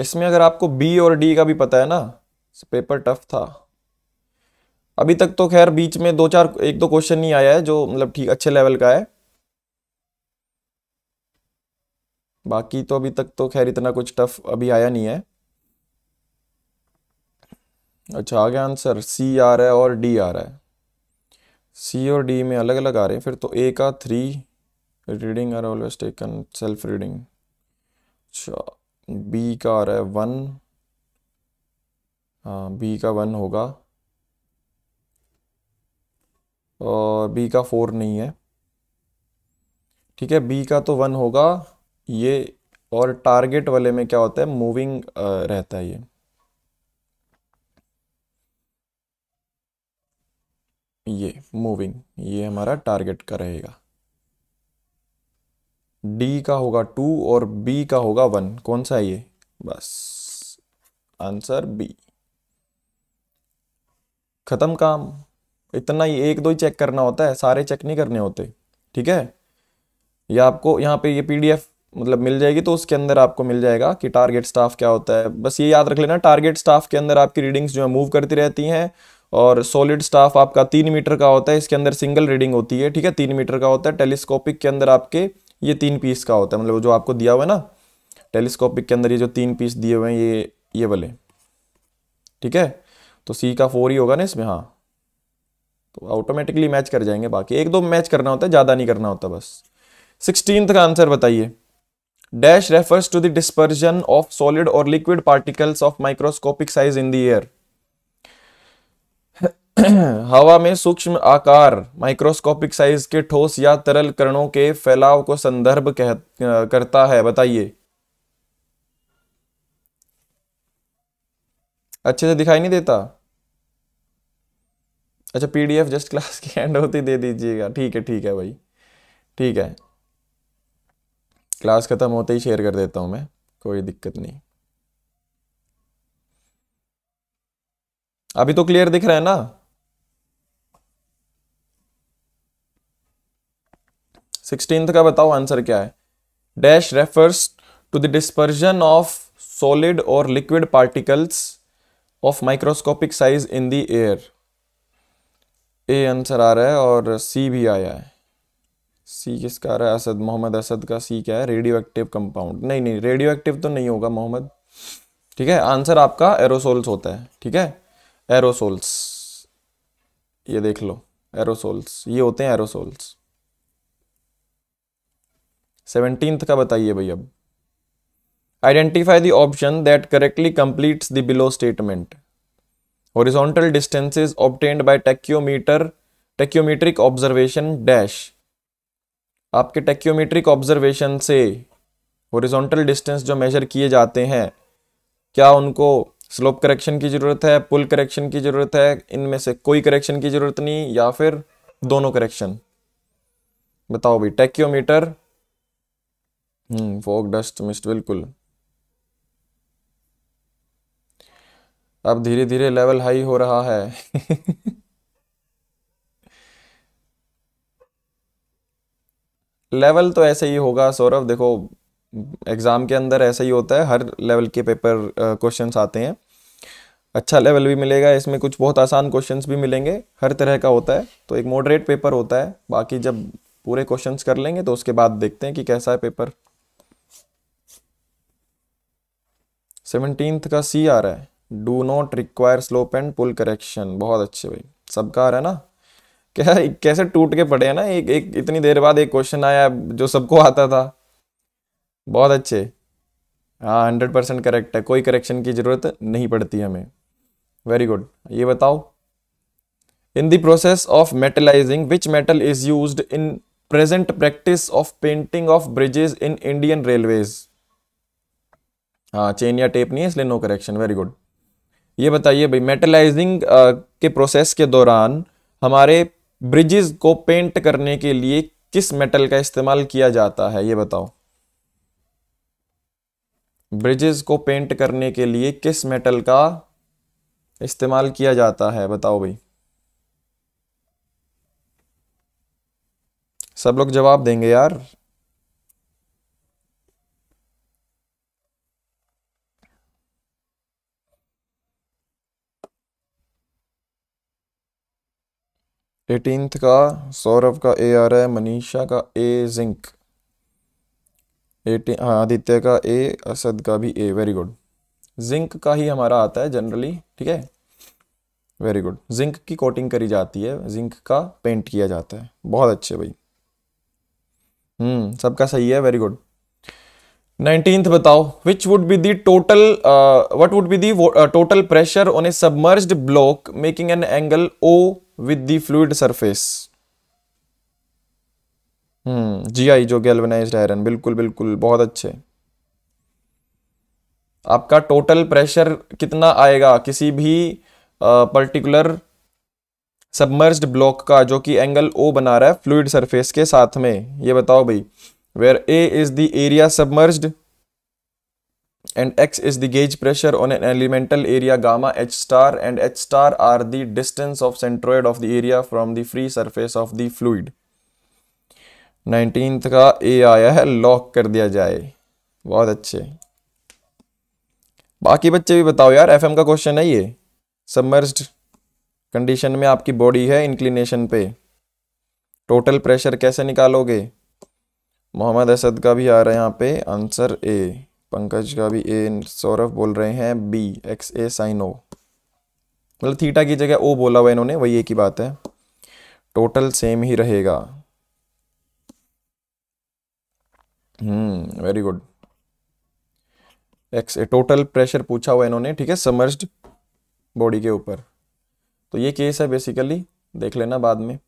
इसमें अगर आपको बी और डी का भी पता है ना पेपर टफ था अभी तक तो खैर बीच में दो चार एक दो क्वेश्चन ही आया है जो मतलब ठीक अच्छे लेवल का है बाकी तो अभी तक तो खैर इतना कुछ टफ अभी आया नहीं है अच्छा आ गया आंसर सी आ रहा है और डी आ रहा है सी और डी में अलग अलग आ रहे हैं फिर तो ए का three reading are always taken self reading अच्छा बी का आ रहा है वन हाँ बी का वन होगा और बी का फोर नहीं है ठीक है बी का तो वन होगा ये और टारगेट वाले में क्या होता है मूविंग रहता है ये ये मूविंग ये हमारा टारगेट का रहेगा डी का होगा टू और बी का होगा वन कौन सा ये बस आंसर बी खत्म काम इतना ही एक दो ही चेक करना होता है सारे चेक नहीं करने होते ठीक है या आपको यहाँ पे ये पीडीएफ मतलब मिल जाएगी तो उसके अंदर आपको मिल जाएगा कि टारगेट स्टाफ क्या होता है बस ये याद रख लेना टारगेट स्टाफ के अंदर आपकी रीडिंग्स जो है मूव करती रहती हैं और सॉलिड स्टाफ आपका तीन मीटर का होता है इसके अंदर सिंगल रीडिंग होती है ठीक है तीन मीटर का होता है टेलीस्कोपिक के अंदर आपके ये तीन पीस का होता है मतलब जो आपको दिया हुआ है ना टेलीस्कोपिक के अंदर ये जो तीन पीस दिए हुए हैं ये ये वाले ठीक है तो सी का फोर ही होगा ना इसमें हाँ तो ऑटोमेटिकली मैच कर जाएंगे बाकी एक दो मैच करना होता है ज़्यादा नहीं करना होता बस सिक्सटीन का आंसर बताइए dash refers to the dispersion of solid और liquid particles of microscopic size in the air <coughs> हवा में सूक्ष्म आकार माइक्रोस्कोपिक साइज के ठोस या तरल कणों के फैलाव को संदर्भ कह, करता है बताइए अच्छे से दिखाई नहीं देता अच्छा पीडीएफ जस्ट क्लास की एंड होती दे दीजिएगा ठीक है ठीक है भाई ठीक है क्लास ख़त्म होते ही शेयर कर देता हूँ मैं कोई दिक्कत नहीं अभी तो क्लियर दिख रहा है ना सिक्सटींथ का बताओ आंसर क्या है dash refers to the dispersion of solid और liquid particles of microscopic size in the air A answer आ रहा है और सी भी आया है सी किसका रहा है असद मोहम्मद असद का सी क्या है रेडियो एक्टिव कंपाउंड नहीं नहीं रेडियो एक्टिव तो नहीं होगा मोहम्मद ठीक है आंसर आपका एरोसोल्स होता है ठीक है एरोसोल्स ये देख लो एरोसोल्स ये होते हैं एरोसोल्स सेवनटीन्थ का बताइए भाई अब identify the option that correctly completes the below statement horizontal distances obtained by tacheometer tacheometric observation dash आपके टेक्योमेट्रिक ऑब्जर्वेशन से हॉरिजॉन्टल डिस्टेंस जो मेजर किए जाते हैं क्या उनको स्लोप करेक्शन की ज़रूरत है पुल करेक्शन की ज़रूरत है इनमें से कोई करेक्शन की ज़रूरत नहीं या फिर दोनों करेक्शन बताओ भाई टेक्योमीटर फोक डस्ट मिस्ट बिल्कुल अब धीरे धीरे लेवल हाई हो रहा है <laughs> लेवल तो ऐसे ही होगा सौरभ देखो एग्ज़ाम के अंदर ऐसा ही होता है हर लेवल के पेपर क्वेश्चन आते हैं अच्छा लेवल भी मिलेगा इसमें कुछ बहुत आसान क्वेश्चन भी मिलेंगे हर तरह का होता है तो एक मॉडरेट पेपर होता है बाकी जब पूरे क्वेश्चंस कर लेंगे तो उसके बाद देखते हैं कि कैसा है पेपर सेवनटीन्थ का सी आ रहा है do not require slope and pull correction बहुत अच्छे भाई सबका आ रहा है ना क्या कैसे टूट के पड़े हैं ना एक एक इतनी देर बाद एक क्वेश्चन आया जो सबको आता था बहुत अच्छे हाँ हंड्रेड परसेंट करेक्ट है कोई करेक्शन की ज़रूरत नहीं पड़ती हमें वेरी गुड ये बताओ in the process of metallizing which metal is use in present practice of painting of bridges in Indian railways हाँ चेन या टेप नहीं है इसलिए नो करेक्शन वेरी गुड ये बताइए भाई मेटलाइजिंग के प्रोसेस के दौरान हमारे ब्रिजेस को पेंट करने के लिए किस मेटल का इस्तेमाल किया जाता है ये बताओ ब्रिजेस को पेंट करने के लिए किस मेटल का इस्तेमाल किया जाता है बताओ भाई सब लोग जवाब देंगे यार एटीनथ का सौरभ का ए आ रहा है मनीषा का ए जिंक एटी हाँ आदित्य का ए असद का भी ए वेरी गुड जिंक का ही हमारा आता है जनरली ठीक है वेरी गुड जिंक की कोटिंग करी जाती है जिंक का पेंट किया जाता है बहुत अच्छे भाई हम्म सबका सही है वेरी गुड नाइनटीन्थ बताओ which would be the total what would be the total pressure on a submerge block making an angle O with the fluid surface hmm G I जो गैल्वेनाइज आयरन बिल्कुल बिल्कुल बहुत अच्छे आपका टोटल प्रेशर कितना आएगा किसी भी पर्टिकुलर सबमर्ज ब्लॉक का जो कि एंगल ओ बना रहा है फ्लूड सरफेस के साथ में ये बताओ भाई where A is the area submerged and X is the gauge pressure on an elemental area gamma H star and H star are the distance of centroid of the area from the free surface of the fluid. 19th ka a aaya hai lock kar diya jaye bahut acche baaki bacche bhi batao yaar fm ka question hai ye submerged condition mein aapki body hai inclination pe total pressure kaise nikaloge Mohammad Asad का भी आ रहा है यहाँ पे आंसर ए पंकज का भी ए सौरभ बोल रहे हैं B X A sine O मतलब थीटा की जगह ओ बोला हुआ इन्होंने वही एक ही बात है टोटल सेम ही रहेगा hmm very good X A total pressure पूछा हुआ इन्होंने ठीक है समर्ज बॉडी के ऊपर तो ये केस है बेसिकली देख लेना बाद में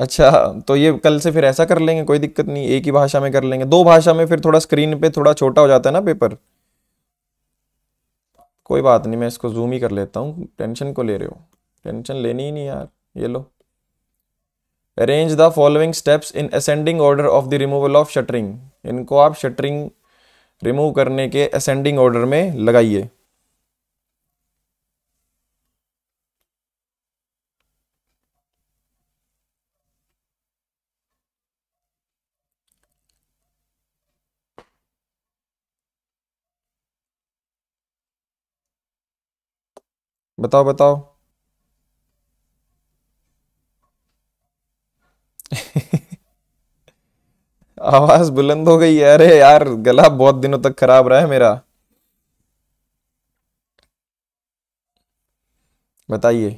अच्छा तो ये कल से फिर ऐसा कर लेंगे कोई दिक्कत नहीं एक ही भाषा में कर लेंगे दो भाषा में फिर थोड़ा स्क्रीन पे थोड़ा छोटा हो जाता है ना पेपर कोई बात नहीं मैं इसको जूम ही कर लेता हूँ टेंशन को ले रहे हो टेंशन लेनी ही नहीं यार ये लो arrange the following steps in ascending order of the removal of shuttering इनको आप शटरिंग रिमूव करने के असेंडिंग ऑर्डर में लगाइए बताओ बताओ <laughs> आवाज बुलंद हो गई है अरे यार गला बहुत दिनों तक खराब रहा है मेरा बताइए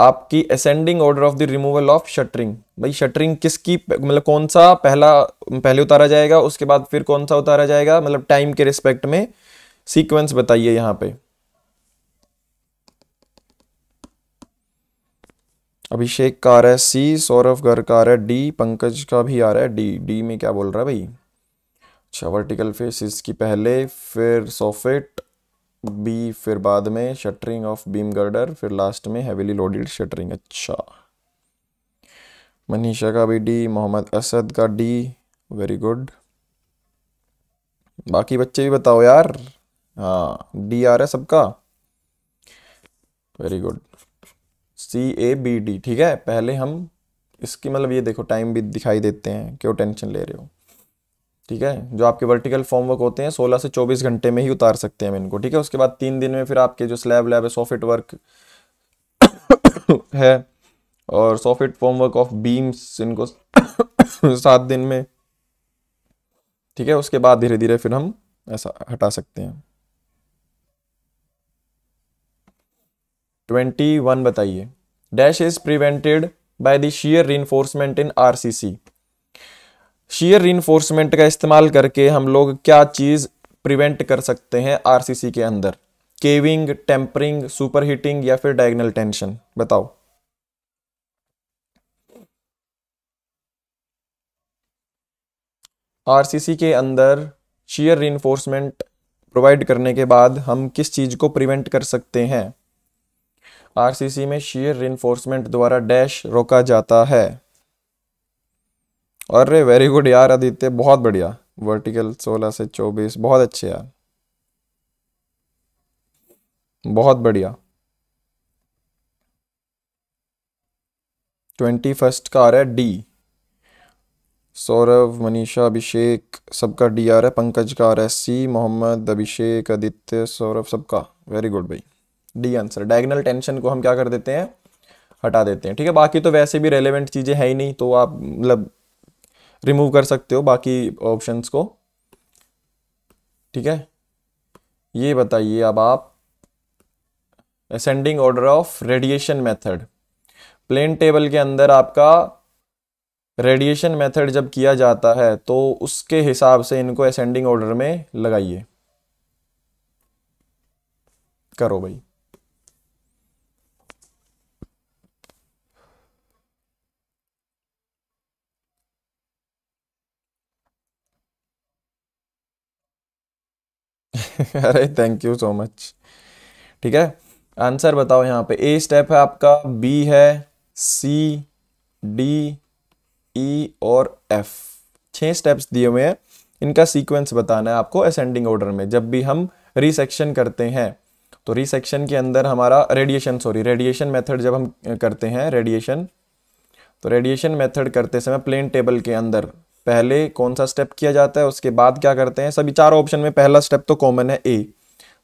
आपकी ascending order of the removal of shuttering भाई शटरिंग किसकी मतलब कौन सा पहला पहले उतारा जाएगा उसके बाद फिर कौन सा उतारा जाएगा मतलब टाइम के रिस्पेक्ट में सीक्वेंस बताइए यहाँ पे अभिषेक का आ रहा है सी सौरभ घर का आ रहा है डी पंकज का भी आ रहा है डी डी में क्या बोल रहा है भाई अच्छा वर्टिकल फेस इसकी पहले फिर सोफेट बी फिर बाद में शटरिंग ऑफ बीम गर्डर फिर लास्ट में हैवीली लोडेड शटरिंग अच्छा मनीषा का भी डी मोहम्मद असद का डी वेरी गुड बाकी बच्चे भी बताओ यार हाँ डी आ रहा है सबका very good C A B D ठीक है पहले हम इसकी मतलब ये देखो टाइम भी दिखाई देते हैं क्यों टेंशन ले रहे हो ठीक है जो आपके वर्टिकल फॉर्म वर्क होते हैं 16 से 24 घंटे में ही उतार सकते हैं हम इनको ठीक है उसके बाद तीन दिन में फिर आपके जो स्लैब लैब है सॉफिट वर्क <coughs> है और soffit form work of beams इनको <coughs> सात दिन में ठीक है उसके बाद धीरे धीरे फिर हम ऐसा हटा सकते हैं ट्वेंटी वन बताइए dash is prevented by the shear reinforcement in RCC. Shear reinforcement का इस्तेमाल करके हम लोग क्या चीज़ प्रिवेंट कर सकते हैं सी के अंदर केविंग टेम्परिंग सुपर हीटिंग या फिर डायगनल टेंशन बताओ सी के अंदर शेयर रिइंफोर्समेंट प्रोवाइड करने के बाद हम किस चीज़ को प्रिवेंट कर सकते हैं आरसीसी में शीयर रिइंफोर्समेंट द्वारा डैश रोका जाता है अरे वेरी गुड यार आदित्य बहुत बढ़िया वर्टिकल 16 से 24 बहुत अच्छे यार बहुत बढ़िया ट्वेंटी फर्स्ट का आ रहा है डी सौरभ मनीषा अभिषेक सबका डी आ रहा है पंकज का आ रहा है सी मोहम्मद अभिषेक आदित्य सौरभ सबका वेरी गुड भाई डी आंसर डायगनल टेंशन को हम क्या कर देते हैं हटा देते हैं ठीक है बाकी तो वैसे भी रेलिवेंट चीज़ें हैं ही नहीं तो आप मतलब रिमूव कर सकते हो बाकी ऑप्शंस को ठीक है ये बताइए अब आप ascending order of radiation method plane table के अंदर आपका रेडिएशन मेथड जब किया जाता है तो उसके हिसाब से इनको असेंडिंग ऑर्डर में लगाइए करो भाई <laughs> अरे थैंक यू सो मच ठीक है आंसर बताओ यहाँ पे ए स्टेप है आपका बी है सी डी ई और एफ छह स्टेप्स दिए हुए हैं इनका सीक्वेंस बताना है आपको असेंडिंग ऑर्डर में जब भी हम रिसेक्शन करते हैं तो रिसेक्शन के अंदर हमारा रेडिएशन सॉरी रेडिएशन मेथड जब हम करते हैं रेडिएशन तो रेडिएशन मेथड करते समय प्लेन टेबल के अंदर पहले कौन सा स्टेप किया जाता है उसके बाद क्या करते हैं सभी चारों ऑप्शन में पहला स्टेप तो कॉमन है ए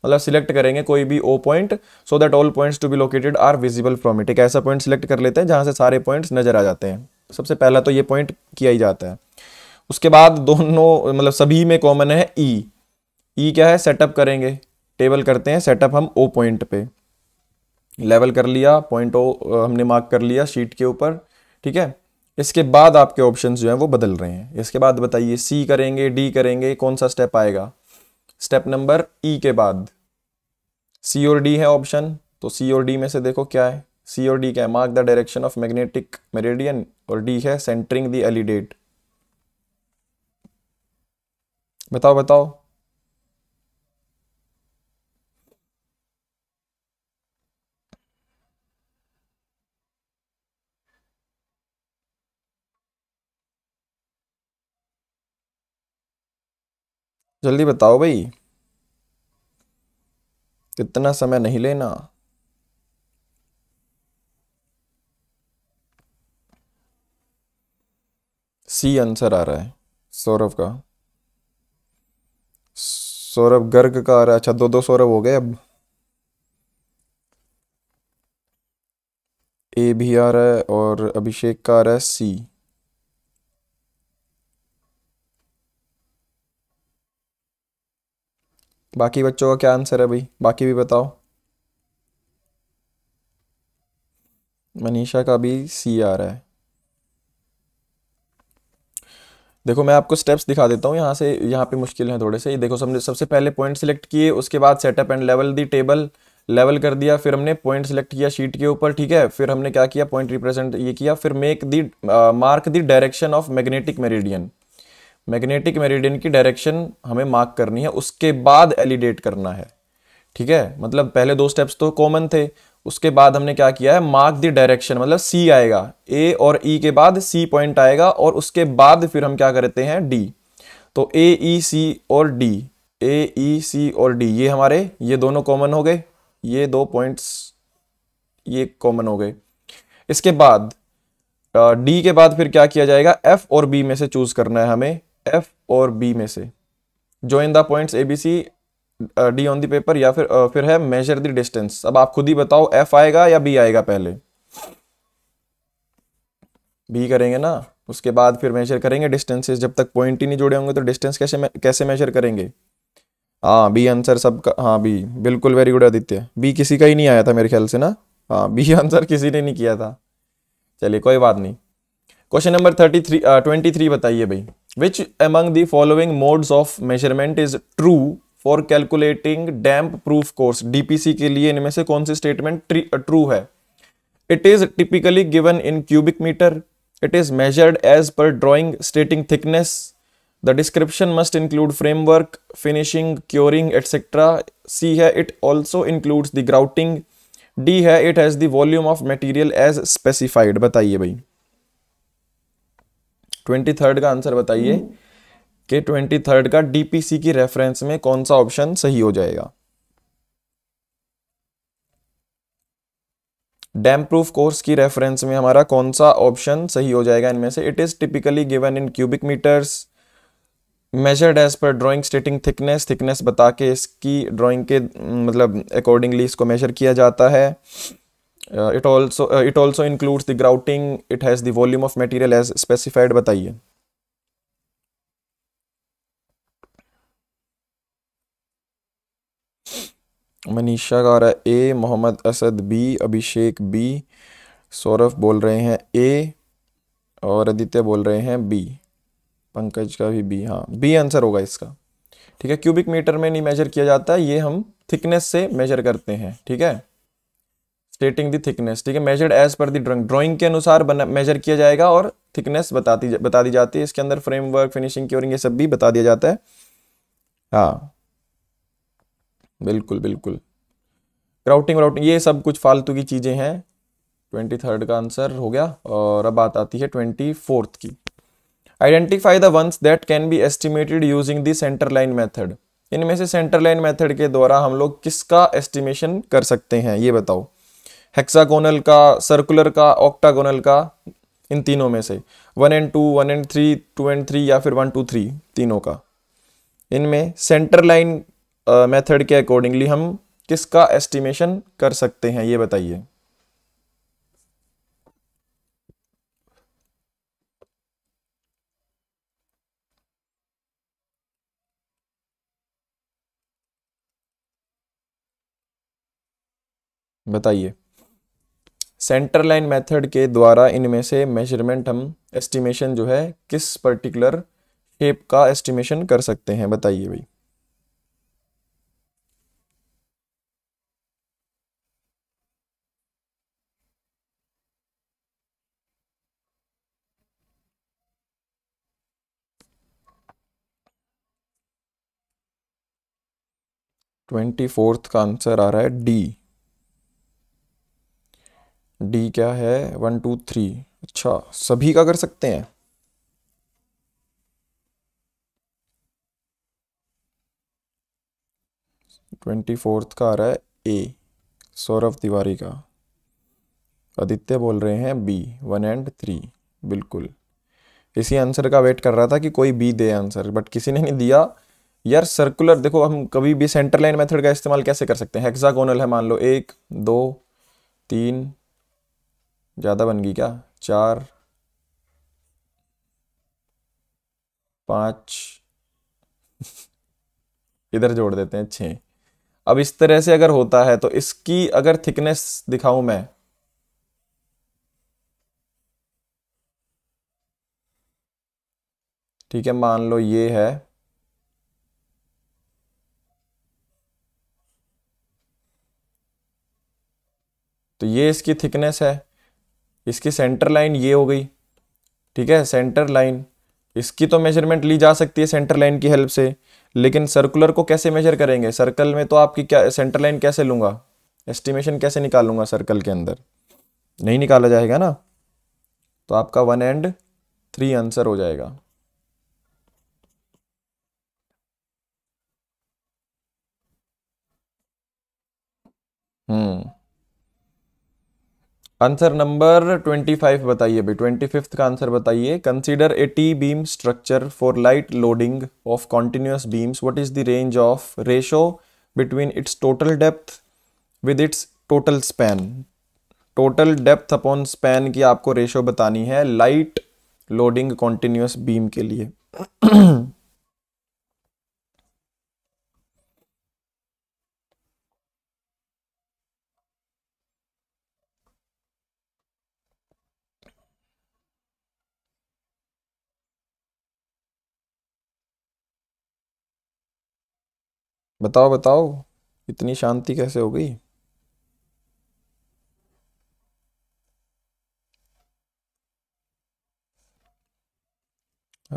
मतलब सिलेक्ट करेंगे कोई भी O point so that all points to be located are visible from it एक ऐसा पॉइंट सिलेक्ट कर लेते हैं जहाँ से सारे पॉइंट्स नजर आ जाते हैं सबसे पहला तो ये पॉइंट किया ही जाता है उसके बाद दोनों मतलब सभी में कॉमन है ई e. ई e क्या है सेटअप करेंगे टेबल करते हैं सेटअप हम ओ पॉइंट पे लेवल कर लिया पॉइंट ओ हमने मार्क कर लिया शीट के ऊपर ठीक है इसके बाद आपके ऑप्शन जो हैं वो बदल रहे हैं इसके बाद बताइए सी करेंगे डी करेंगे कौन सा स्टेप आएगा स्टेप नंबर ई के बाद सी और डी है ऑप्शन तो सी और डी में से देखो क्या है सी और डी क्या है mark the direction of magnetic meridian और डी है सेंटरिंग द एलिडेट बताओ बताओ जल्दी बताओ भाई कितना समय नहीं लेना सी आंसर आ रहा है सौरभ का सौरभ गर्ग का आ रहा है अच्छा दो दो सौरभ हो गए अब ए भी आ रहा है और अभिषेक का आ रहा है सी बाकी बच्चों का क्या आंसर है भाई बाकी भी बताओ मनीषा का भी सी आ रहा है देखो मैं आपको स्टेप्स दिखा देता हूँ यहाँ से यहाँ पे मुश्किल है थोड़े से देखो सबने सबसे पहले पॉइंट सिलेक्ट किए उसके बाद setup and level the table level कर दिया फिर हमने पॉइंट सिलेक्ट किया शीट के ऊपर ठीक है फिर हमने क्या किया पॉइंट रिप्रेजेंट ये किया फिर make the mark the direction of magnetic meridian magnetic meridian की डायरेक्शन हमें मार्क करनी है उसके बाद एलिडेट करना है ठीक है मतलब पहले दो स्टेप्स तो कॉमन थे उसके बाद हमने क्या किया है मार्क द डायरेक्शन मतलब सी आएगा ए और ई e के बाद सी पॉइंट आएगा और उसके बाद फिर हम क्या करते हैं डी तो ए ई सी और डी ए ई सी और डी ये हमारे ये दोनों कॉमन हो गए ये दो पॉइंट्स ये कॉमन हो गए इसके बाद डी के बाद फिर क्या किया जाएगा एफ और बी में से चूज करना है हमें एफ और बी में से join the points A B C D on the paper या फिर uh, फिर है मेजर द डिस्टेंस अब आप खुद ही बताओ एफ आएगा या बी आएगा पहले बी करेंगे ना उसके बाद फिर मेजर करेंगे डिस्टेंसेस जब तक पॉइंट ही नहीं जुड़े होंगे तो डिस्टेंस कैसे कैसे मेजर करेंगे हाँ बी आंसर सबका हाँ बी बिल्कुल वेरी गुड आदित्य बी किसी का ही नहीं आया था मेरे ख्याल से ना हाँ बी आंसर <laughs> किसी ने नहीं किया था चलिए कोई बात नहीं question number thirty three twenty three बताइए भाई which which among modes of measurement is true for calculating damp proof course D P C के लिए इनमें से कौन सी स्टेटमेंट ट्रू uh, है it is typically given in cubic metre it is measured as per drawing stating thickness the description must include framework finishing curing etcetera C है it also includes the grouting D है it has volume of material as specified बताइए भाई ट्वेंटी थर्ड का आंसर बताइए हम्म। कि ट्वेंटी थर्ड का डीपीसी की रेफरेंस में कौन सा ऑप्शन सही हो जाएगा डैम प्रूफ कोर्स की रेफरेंस में हमारा कौन सा ऑप्शन सही हो जाएगा इनमें से it is typically given in cubic metres measured as per drawing stating thickness thickness बता के इसकी ड्राइंग के मतलब अकॉर्डिंगली इसको मेजर किया जाता है it also it also includes the grouting it has it volume of uh, volume as specified बताइए मनीषा का रहा है A Mohammad Asad B Abhishek B Saurabh बोल रहे हैं ए और आदित्य बोल रहे हैं बी पंकज का भी बी हाँ बी आंसर होगा इसका ठीक है क्यूबिक मीटर में नहीं मेजर किया जाता है ये हम थिकनेस से मेजर करते हैं ठीक है स्टेटिंग दी थिकनेस ठीक है मेजर्ड एज पर दी ड्रॉइंग ड्रॉइंग के अनुसार बना मेजर किया जाएगा और थिकनेस बताती जा, बता दी जाती है इसके अंदर फ्रेमवर्क फिनिशिंग क्योरिंग ये सब भी बता दिया जाता है हाँ बिल्कुल बिल्कुल क्राउटिंग वाउटिंग ये सब कुछ फालतू की चीज़ें हैं ट्वेंटी थर्ड का आंसर हो गया और अब बात आती है ट्वेंटी फोर्थ की identify the ones that can be estimated using the centre line method इनमें से सेंटर लाइन मेथड के द्वारा हम लोग किसका एस्टिमेशन कर सकते हैं ये बताओ हेक्सागोनल का सर्कुलर का ऑक्टागोनल का इन तीनों में से one and two one and three two and three या फिर वन टू थ्री तीनों का इनमें सेंटर लाइन मेथड के अकॉर्डिंगली हम किसका एस्टिमेशन कर सकते हैं ये बताइए बताइए सेंटर लाइन मेथड के द्वारा इनमें से मेजरमेंट हम एस्टिमेशन जो है किस पर्टिकुलर शेप का एस्टिमेशन कर सकते हैं बताइए भाई ट्वेंटी फोर्थ का आंसर आ रहा है डी डी क्या है वन टू थ्री अच्छा सभी का कर सकते हैं ट्वेंटी फोर्थ का आ रहा है ए सौरभ तिवारी का आदित्य बोल रहे हैं बी वन एंड थ्री बिल्कुल इसी आंसर का वेट कर रहा था कि कोई बी दे आंसर बट किसी ने नहीं दिया यार सर्कुलर देखो हम कभी भी सेंटर लाइन मेथड का इस्तेमाल कैसे कर सकते हैं हेक्सागोनल है मान लो एक दो तीन ज़्यादा बन गई क्या चार पाँच <laughs> इधर जोड़ देते हैं छः अब इस तरह से अगर होता है तो इसकी अगर थिकनेस दिखाऊं मैं ठीक है मान लो ये है तो ये इसकी थिकनेस है इसकी सेंटर लाइन ये हो गई ठीक है सेंटर लाइन इसकी तो मेजरमेंट ली जा सकती है सेंटर लाइन की हेल्प से लेकिन सर्कुलर को कैसे मेजर करेंगे सर्कल में तो आपकी क्या सेंटर लाइन कैसे लूँगा एस्टिमेशन कैसे निकालूंगा सर्कल के अंदर नहीं निकाला जाएगा ना तो आपका वन एंड थ्री आंसर हो जाएगा hmm answer number twenty five बताइए भाई ट्वेंटी फिफ्थ का आंसर बताइए consider a T beam structure for light loading of continuous beams what is the range of ratio between its total depth with its total span total depth upon span की आपको रेशो बतानी है लाइट लोडिंग कॉन्टिन्यूस बीम के लिए बताओ बताओ इतनी शांति कैसे हो गई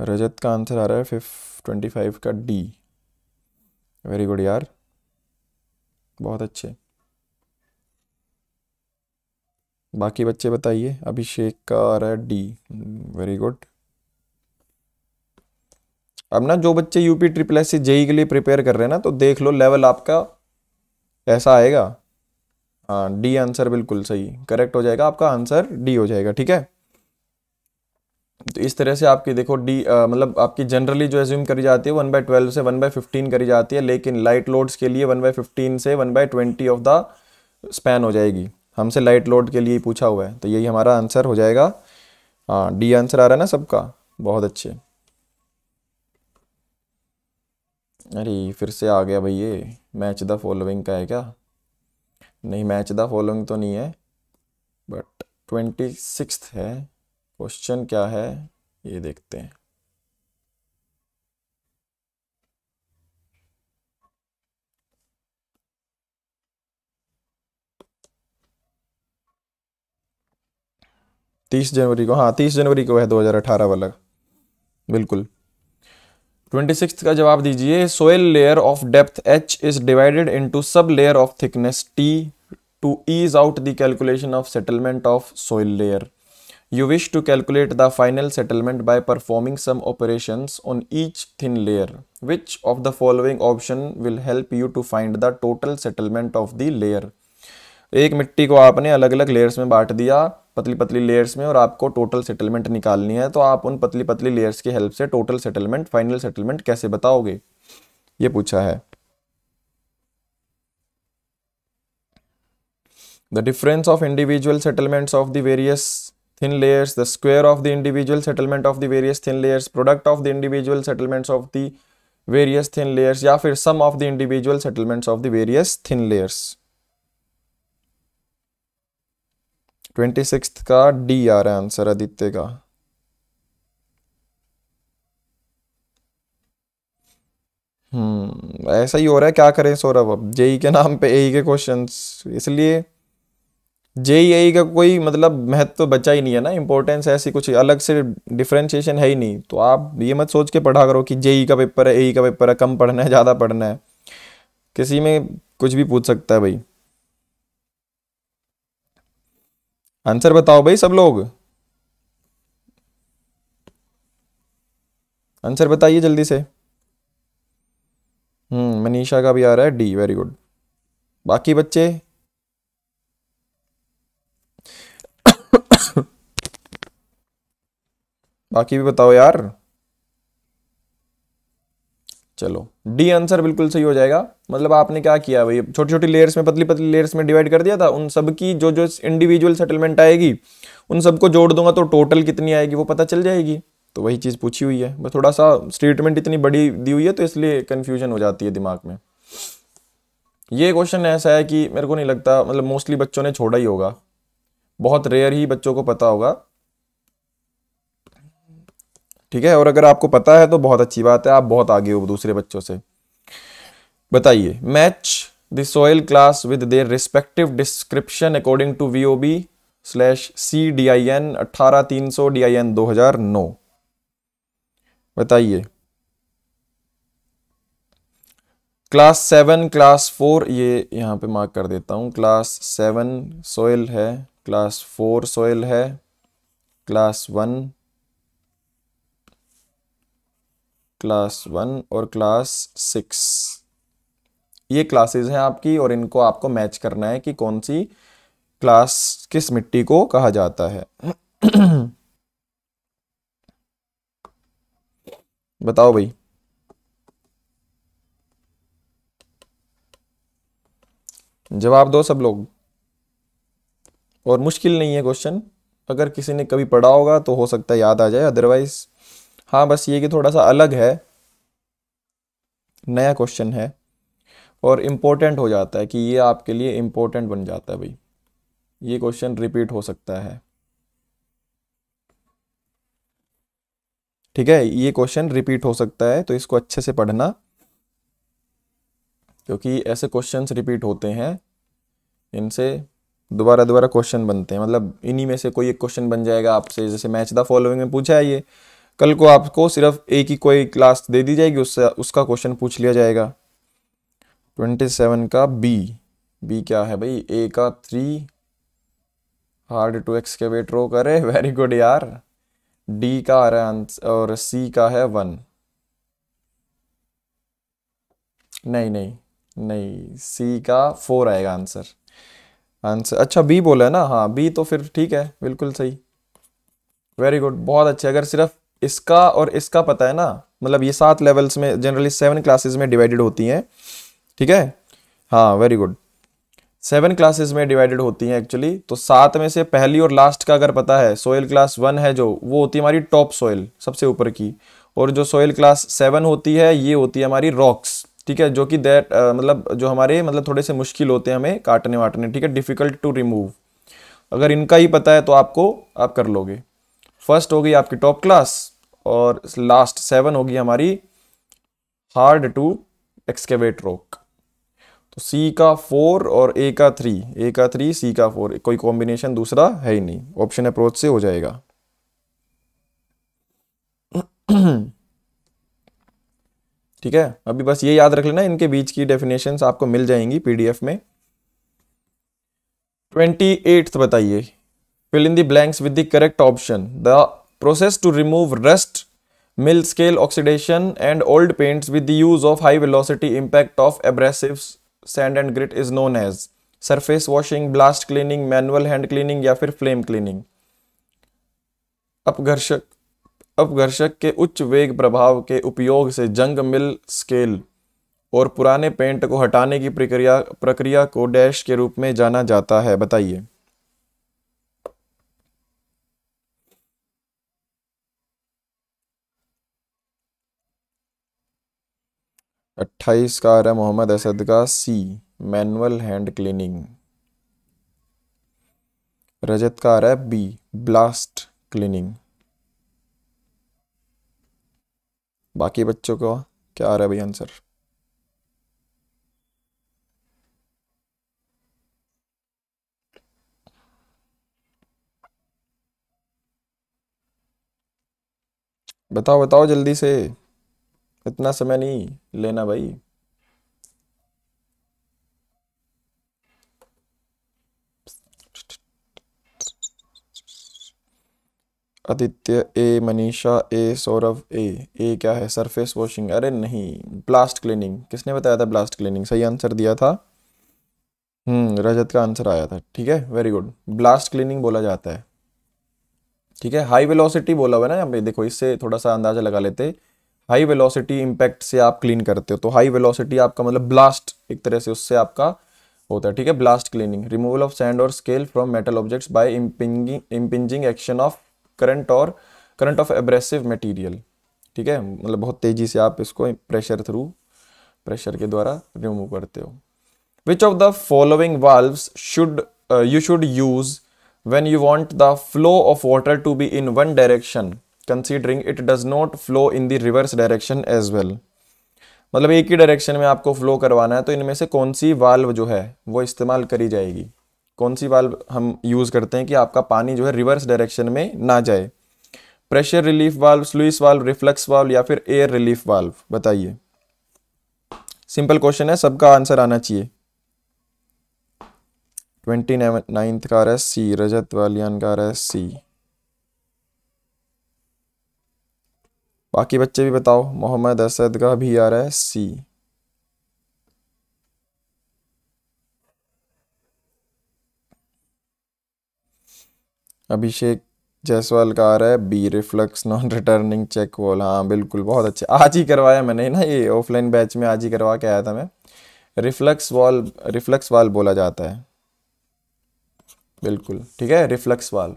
रजत का आंसर आ रहा है फिफ ट्वेंटी फाइव का डी वेरी गुड यार बहुत अच्छे बाकी बच्चे बताइए अभिषेक का आ रहा है डी वेरी गुड अब ना जो बच्चे UP triple S C JE के लिए प्रिपेयर कर रहे हैं ना तो देख लो लेवल आपका कैसा आएगा हाँ डी आंसर बिल्कुल सही करेक्ट हो जाएगा आपका आंसर डी हो जाएगा ठीक है तो इस तरह से आपकी देखो डी मतलब आपकी जनरली जो एज्यूम करी जाती है वन बाई ट्वेल्व से वन बाई फिफ्टीन करी जाती है लेकिन लाइट लोड्स के लिए वन बाई फिफ्टीन से one by twenty of the span हो जाएगी हमसे लाइट लोड के लिए पूछा हुआ है तो यही हमारा आंसर हो जाएगा हाँ डी आंसर आ रहा है ना सबका बहुत अच्छे अरे फिर से आ गया भाई ये मैच द फॉलोइंग का है क्या नहीं मैच द फॉलोइंग तो नहीं है बट ट्वेंटी सिक्स है क्वेश्चन क्या है ये देखते हैं तीस जनवरी को हाँ तीस जनवरी को है दो हज़ार अठारह वाला बिल्कुल ट्वेंटी का जवाब दीजिए soil layer of depth H is divided into sub layer of thickness T to ease out the calculation of settlement of soil layer you wish to calculate the final settlement by performing some operation on each thin layer which of the following option will help you to find the total settlement of the layer एक मिट्टी को आपने अलग अलग लेयर्स में बांट दिया पतली पतली लेयर्स में और आपको टोटल सेटलमेंट निकालनी है तो आप उन पतली पतली लेयर्स की हेल्प से टोटल सेटलमेंट फाइनल सेटलमेंट कैसे बताओगे ये पूछा है the difference of individual settlement of the various thin layers the square of the individual settlement of the various thin layers product of the individual settlements of the various thin layers या फिर sum of the individual settlements of the various thin layers twenty six का डी आ रहा है आंसर आदित्य का हम्म ऐसा ही हो रहा है क्या करें सौरभ अब जेई के नाम पे ए के क्वेश्चंस इसलिए जेई ए का कोई मतलब महत्व तो बचा ही नहीं है ना इंपॉर्टेंस ऐसी कुछ अलग से डिफ्रेंशिएशन है ही नहीं तो आप ये मत सोच के पढ़ा करो कि जेई का पेपर है ए का पेपर है कम पढ़ना है ज़्यादा पढ़ना है किसी में कुछ भी पूछ सकता है भाई आंसर बताओ भाई सब लोग आंसर बताइए जल्दी से हम्म मनीषा का भी आ रहा है डी वेरी गुड बाकी बच्चे <coughs> बाकी भी बताओ यार चलो डी आंसर बिल्कुल सही हो जाएगा मतलब आपने क्या किया भाई छोटी छोटी लेयर्स में पतली पतली लेयर्स में डिवाइड कर दिया था उन सब की जो जो इंडिविजुअल सेटलमेंट आएगी उन सबको जोड़ दूंगा तो टोटल कितनी आएगी वो पता चल जाएगी तो वही चीज़ पूछी हुई है बस थोड़ा सा स्टेटमेंट इतनी बड़ी दी हुई है तो इसलिए कन्फ्यूजन हो जाती है दिमाग में ये क्वेश्चन ऐसा है कि मेरे को नहीं लगता मतलब मोस्टली बच्चों ने छोड़ा ही होगा बहुत रेयर ही बच्चों को पता होगा ठीक है और अगर आपको पता है तो बहुत अच्छी बात है आप बहुत आगे हो दूसरे बच्चों से बताइए match the soil class with their respective description according to V O B slash C D I N अट्ठारह तीन सौ डी आई एन दो हजार नौ बताइए क्लास सेवन क्लास फोर ये यहाँ पे मार्क कर देता हूँ क्लास सेवन सोयल है क्लास फोर सोयल है क्लास वन क्लास वन और क्लास सिक्स ये क्लासेस हैं आपकी और इनको आपको मैच करना है कि कौन सी क्लास किस मिट्टी को कहा जाता है <coughs> बताओ भाई जवाब दो सब लोग और मुश्किल नहीं है क्वेश्चन अगर किसी ने कभी पढ़ा होगा तो हो सकता है याद आ जाए अदरवाइज हाँ बस ये कि थोड़ा सा अलग है नया क्वेश्चन है और इम्पोर्टेंट हो जाता है कि ये आपके लिए इम्पोर्टेंट बन जाता है भाई ये क्वेश्चन रिपीट हो सकता है ठीक है ये क्वेश्चन रिपीट हो सकता है तो इसको अच्छे से पढ़ना क्योंकि ऐसे क्वेश्चंस रिपीट होते हैं इनसे दोबारा दोबारा क्वेश्चन बनते हैं मतलब इन्हीं में से कोई एक क्वेश्चन बन जाएगा आपसे जैसे मैच द फॉलोइंग में पूछा है ये कल को आपको सिर्फ एक ही कोई क्लास दे दी जाएगी उससे उसका क्वेश्चन पूछ लिया जाएगा ट्वेंटी सेवन का बी बी क्या है भाई ए का three hard to excavate rock करे वेरी <laughs> गुड यार डी का आ रहा है आंसर और सी का है वन नहीं नहीं नहीं सी का फोर आएगा आंसर आंसर अच्छा बी बोला है ना हाँ बी तो फिर ठीक है बिल्कुल सही वेरी गुड बहुत अच्छे अगर सिर्फ इसका और इसका पता है ना मतलब ये सात लेवल्स में जनरली सेवन क्लासेस में डिवाइडेड होती हैं ठीक है हाँ वेरी गुड सेवन क्लासेस में डिवाइडेड होती हैं एक्चुअली तो सात में से पहली और लास्ट का अगर पता है सोयल क्लास वन है जो वो होती है हमारी टॉप सोयल सबसे ऊपर की और जो सोयल क्लास सेवन होती है ये होती है हमारी रॉक्स ठीक है जो कि दैट मतलब जो हमारे मतलब थोड़े से मुश्किल होते हैं हमें काटने वाटने ठीक है डिफ़िकल्ट टू रिमूव अगर इनका ही पता है तो आपको आप कर लोगे फर्स्ट हो गई आपकी टॉप क्लास और लास्ट सेवन होगी हमारी हार्ड टू एक्सकेवेट रॉक तो सी का फोर और ए का थ्री ए का थ्री सी का फोर कोई कॉम्बिनेशन दूसरा है ही नहीं ऑप्शन अप्रोच से हो जाएगा <clears throat> ठीक है अभी बस ये याद रख लेना इनके बीच की डेफिनेशन आपको मिल जाएंगी पीडीएफ में ट्वेंटी एट्थ बताइए fill in the blanks with the correct option the Process to remove rust, mill scale oxidation and old paints with the use of high velocity impact of abrasives, sand and grit is known as surface washing blast cleaning manual hand cleaning या फिर फ्लेम क्लीनिंग अपघर्षक अपघर्षक के उच्च वेग प्रभाव के उपयोग से जंग मिल स्केल और पुराने पेंट को हटाने की प्रक्रिया प्रक्रिया को डैश के रूप में जाना जाता है बताइए अट्ठाईस का आ रहा है मोहम्मद असद का C manual hand cleaning Rajat का आ रहा है बी ब्लास्ट क्लीनिंग बाकी बच्चों का क्या आ रहा है भाई आंसर बताओ बताओ जल्दी से इतना समय नहीं लेना भाई आदित्य ए मनीषा ए सौरभ ए ए क्या है सरफेस वॉशिंग अरे नहीं ब्लास्ट क्लीनिंग किसने बताया था ब्लास्ट क्लीनिंग सही आंसर दिया था हम्म रजत का आंसर आया था ठीक है वेरी गुड ब्लास्ट क्लीनिंग बोला जाता है ठीक है हाई वेलोसिटी बोला हुआ है ना यहाँ पे देखो इससे थोड़ा सा अंदाजा लगा लेते हाई वेलोसिटी इम्पैक्ट से आप क्लीन करते हो तो हाई वेलोसिटी आपका मतलब ब्लास्ट एक तरह से उससे आपका होता है ठीक है blast cleaning removal of sand और scale from metal objects by impinging impinging action of current और करंट ऑफ एब्रेसिव मटेरियल ठीक है मतलब बहुत तेजी से आप इसको प्रेशर थ्रू प्रेशर के द्वारा रिमूव करते हो which of the following valves should you should use when you want the flow of water to be in one direction considering it does not flow in the reverse direction as well मतलब एक ही डायरेक्शन में आपको फ्लो करवाना है तो इनमें से कौन सी वाल्व जो है वो इस्तेमाल करी जाएगी कौन सी वाल्व हम यूज़ करते हैं कि आपका पानी जो है रिवर्स डायरेक्शन में ना जाए pressure relief valve sluice valve reflux valve या फिर एयर रिलीफ वाल्व बताइए सिंपल क्वेश्चन है सबका आंसर आना चाहिए ट्वेंटी नाइन्थ का आ रहा है सी रजत वालियान का आ रहा है सी बाकी बच्चे भी बताओ मोहम्मद असद का भी आ रहा है सी अभिषेक जायसवाल का आ रहा है B reflux non returning check valve हाँ बिल्कुल बहुत अच्छे आज ही करवाया मैंने ना ये ऑफलाइन बैच में आज ही करवा के आया था मैं रिफ्लक्स वॉल रिफ्लक्स वाल बोला जाता है बिल्कुल ठीक है रिफ्लक्स वाल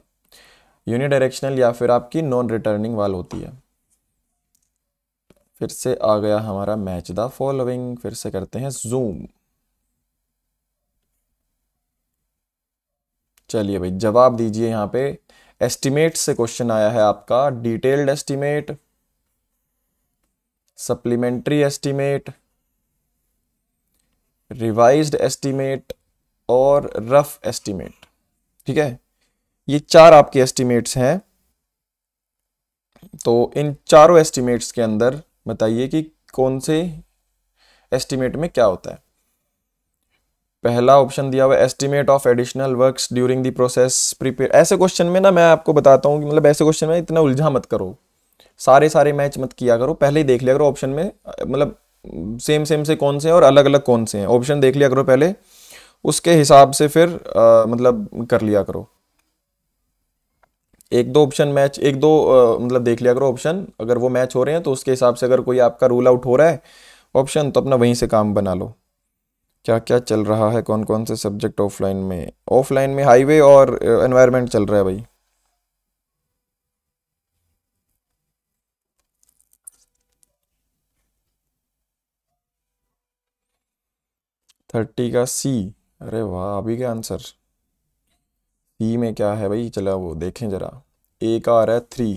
यूनिडायरेक्शनल या फिर आपकी नॉन रिटर्निंग वाल होती है फिर से आ गया हमारा मैच द फॉलोइंग फिर से करते हैं जूम चलिए भाई जवाब दीजिए यहां पे एस्टिमेट से क्वेश्चन आया है आपका detailed estimate supplementary estimate revised estimate और रफ एस्टिमेट ठीक है ये चार आपके एस्टिमेट्स हैं तो इन चारों एस्टिमेट्स के अंदर बताइए कि कौन से एस्टिमेट में क्या होता है पहला ऑप्शन दिया हुआ estimate of additional works during the process prepare ऐसे क्वेश्चन में ना मैं आपको बताता हूँ कि मतलब ऐसे क्वेश्चन में इतना उलझा मत करो सारे सारे मैच मत किया करो पहले ही देख लिया करो ऑप्शन में मतलब सेम सेम से कौन से हैं और अलग अलग कौन से हैं ऑप्शन देख लिया करो पहले उसके हिसाब से फिर आ, मतलब कर लिया करो एक दो ऑप्शन मैच एक दो आ, मतलब देख लिया करो ऑप्शन अगर वो मैच हो रहे हैं तो उसके हिसाब से अगर कोई आपका रूल आउट हो रहा है ऑप्शन तो अपना वहीं से काम बना लो क्या क्या चल रहा है कौन कौन से सब्जेक्ट ऑफलाइन में ऑफलाइन में हाईवे और एनवायरमेंट चल रहा है भाई थर्टी का सी अरे वाह अभी क्या आंसर सी में क्या है भाई चलो वो देखें ज़रा ए का आ रहा है थ्री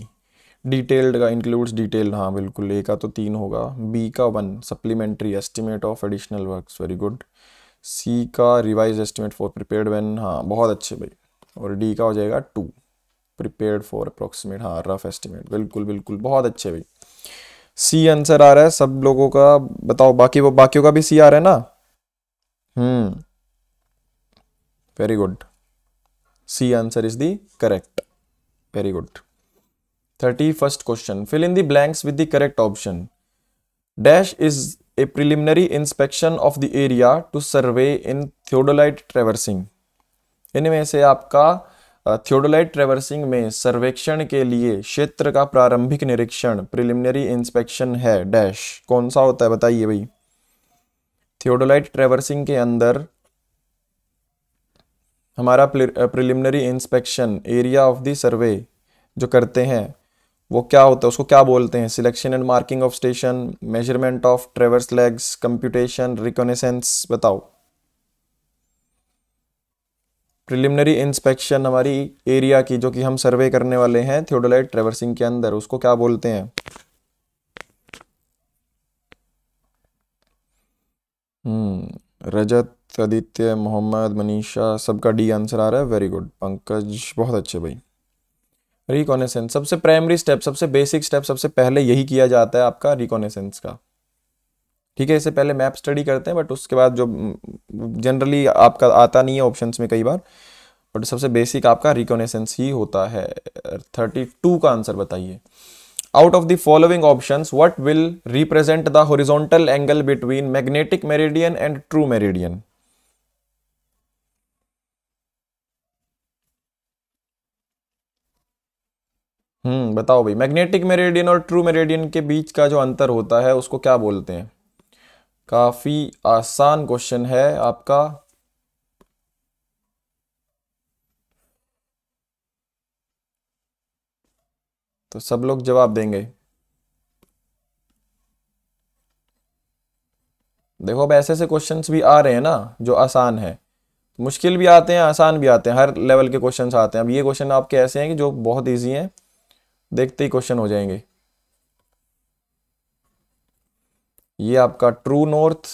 डिटेल्ड का इंक्लूड्स डिटेल्ड हाँ बिल्कुल ए का तो तीन होगा बी का one supplementary estimate of additional works very good C का revise estimate for prepared one हाँ बहुत अच्छे भाई और डी का हो जाएगा टू प्रिपेयर्ड फॉर अप्रोक्सीमेट हाँ रफ एस्टिमेट बिल्कुल बिल्कुल बहुत अच्छे भाई सी आंसर आ रहा है सब लोगों का बताओ बाकी वो बाकियों का भी सी आ रहा है ना hmm very good C answer is the correct very good thirty first question fill in the blanks with the correct option dash is a preliminary inspection of the area to survey in theodolite traversing इनमें से आपका थियोडोलाइट ट्रेवर्सिंग में सर्वेक्षण के लिए क्षेत्र का प्रारंभिक निरीक्षण प्रिलिमिनरी इंस्पेक्शन है डैश कौन सा होता है बताइए भाई थियोडोलाइट ट्रेवर्सिंग के अंदर हमारा preliminary inspection area of the survey जो करते हैं वो क्या होता है उसको क्या बोलते हैं selection and marking of station measurement of traverse legs computation reconnaissance बताओ प्रिलिमिनरी इंस्पेक्शन हमारी एरिया की जो कि हम सर्वे करने वाले हैं थियोडोलाइट ट्रेवर्सिंग के अंदर उसको क्या बोलते हैं हम्म रजत आदित्य मोहम्मद मनीषा सबका डी आंसर आ रहा है वेरी गुड पंकज बहुत अच्छे भाई रिकॉनेसेंस सबसे प्राइमरी स्टेप सबसे बेसिक स्टेप सबसे पहले यही किया जाता है आपका रिकॉनेसेंस का ठीक है इससे पहले मैप स्टडी करते हैं बट उसके बाद जो जनरली mm, आपका आता नहीं है ऑप्शंस में कई बार बट सबसे बेसिक आपका रिकॉनेसेंस ही होता है थर्टी टू का आंसर बताइए out of the following option what will represent the horizontal angle between magnetic meridian and true meridian बताओ भाई मैग्नेटिक मेरेडियन और ट्रू मेरेडियन के बीच का जो अंतर होता है उसको क्या बोलते हैं काफ़ी आसान क्वेश्चन है आपका तो सब लोग जवाब देंगे देखो अब ऐसे ऐसे क्वेश्चंस भी आ रहे हैं ना जो आसान है मुश्किल भी आते हैं आसान भी आते हैं हर लेवल के क्वेश्चंस आते हैं अब ये क्वेश्चन आपके ऐसे हैं कि जो बहुत ईजी हैं देखते ही क्वेश्चन हो जाएंगे ये आपका ट्रू नॉर्थ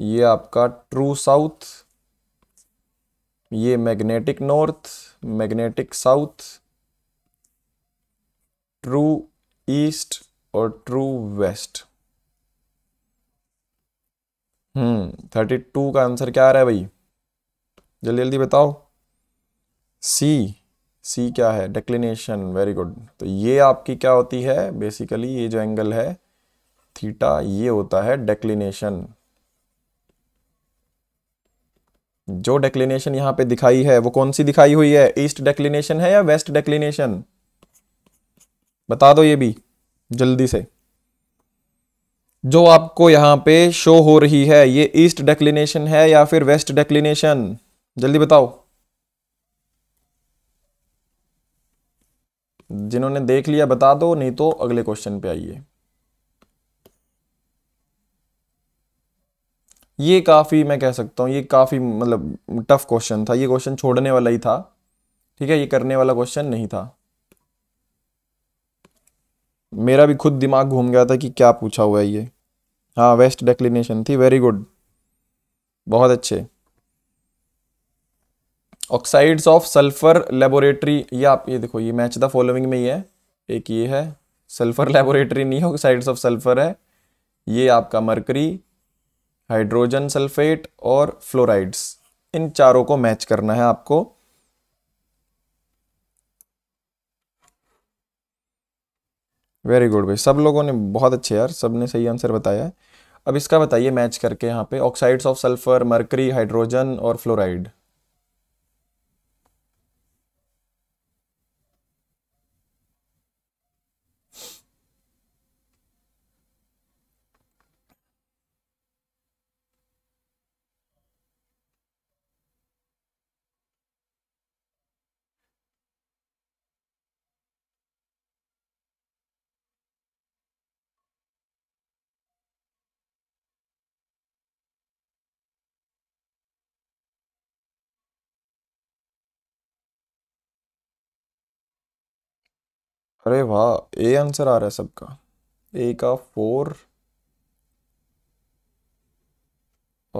ये आपका ट्रू साउथ ये magnetic north magnetic south true east और true west hmm thirty two का आंसर क्या आ रहा है भाई जल्दी जल्दी बताओ सी सी क्या है डेक्लिनेशन वेरी गुड तो ये आपकी क्या होती है बेसिकली ये जो एंगल है थीटा ये होता है डेक्लिनेशन जो डेक्लिनेशन यहां पे दिखाई है वो कौन सी दिखाई हुई है ईस्ट डेक्लिनेशन है या वेस्ट डेक्लिनेशन बता दो ये भी जल्दी से जो आपको यहां पे शो हो रही है ये ईस्ट डेक्लिनेशन है या फिर वेस्ट डेक्लिनेशन जल्दी बताओ जिन्होंने देख लिया बता दो नहीं तो अगले क्वेश्चन पे आइए ये काफ़ी मैं कह सकता हूं ये काफ़ी मतलब टफ क्वेश्चन था ये क्वेश्चन छोड़ने वाला ही था ठीक है ये करने वाला क्वेश्चन नहीं था मेरा भी खुद दिमाग घूम गया था कि क्या पूछा हुआ है ये हाँ वेस्ट डेक्लिनेशन थी वेरी गुड बहुत अच्छे ऑक्साइड्स ऑफ सल्फर लेबोरेटरी ये आप ये देखो ये मैच द फॉलोइंग में ही है एक ये है सल्फर लेबोरेटरी <laughs> नहीं है ऑक्साइड्स ऑफ सल्फर है ये आपका मरकरी हाइड्रोजन सल्फेट और फ्लोराइड्स इन चारों को मैच करना है आपको वेरी गुड भाई सब लोगों ने बहुत अच्छे यार सब ने सही आंसर बताया अब इसका बताइए मैच करके यहाँ पे oxides of sulphur mercury hydrogen और फ्लोराइड अरे वाह ए आंसर आ रहा है सबका ए का फोर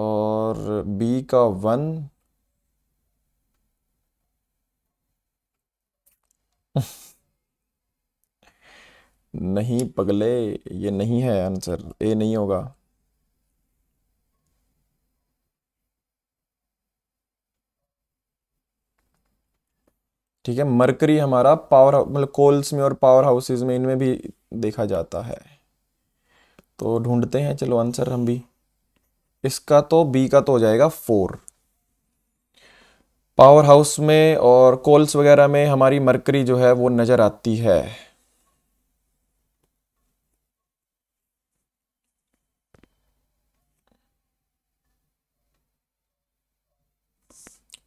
और बी का वन <laughs> नहीं पगले ये नहीं है आंसर ए नहीं होगा ठीक है मरकरी हमारा पावर मतलब कोल्स में और पावर हाउसेज में इनमें भी देखा जाता है तो ढूंढते हैं चलो आंसर हम भी इसका तो बी का तो हो जाएगा फोर पावर हाउस में और कोल्स वगैरह में हमारी मरकरी जो है वो नज़र आती है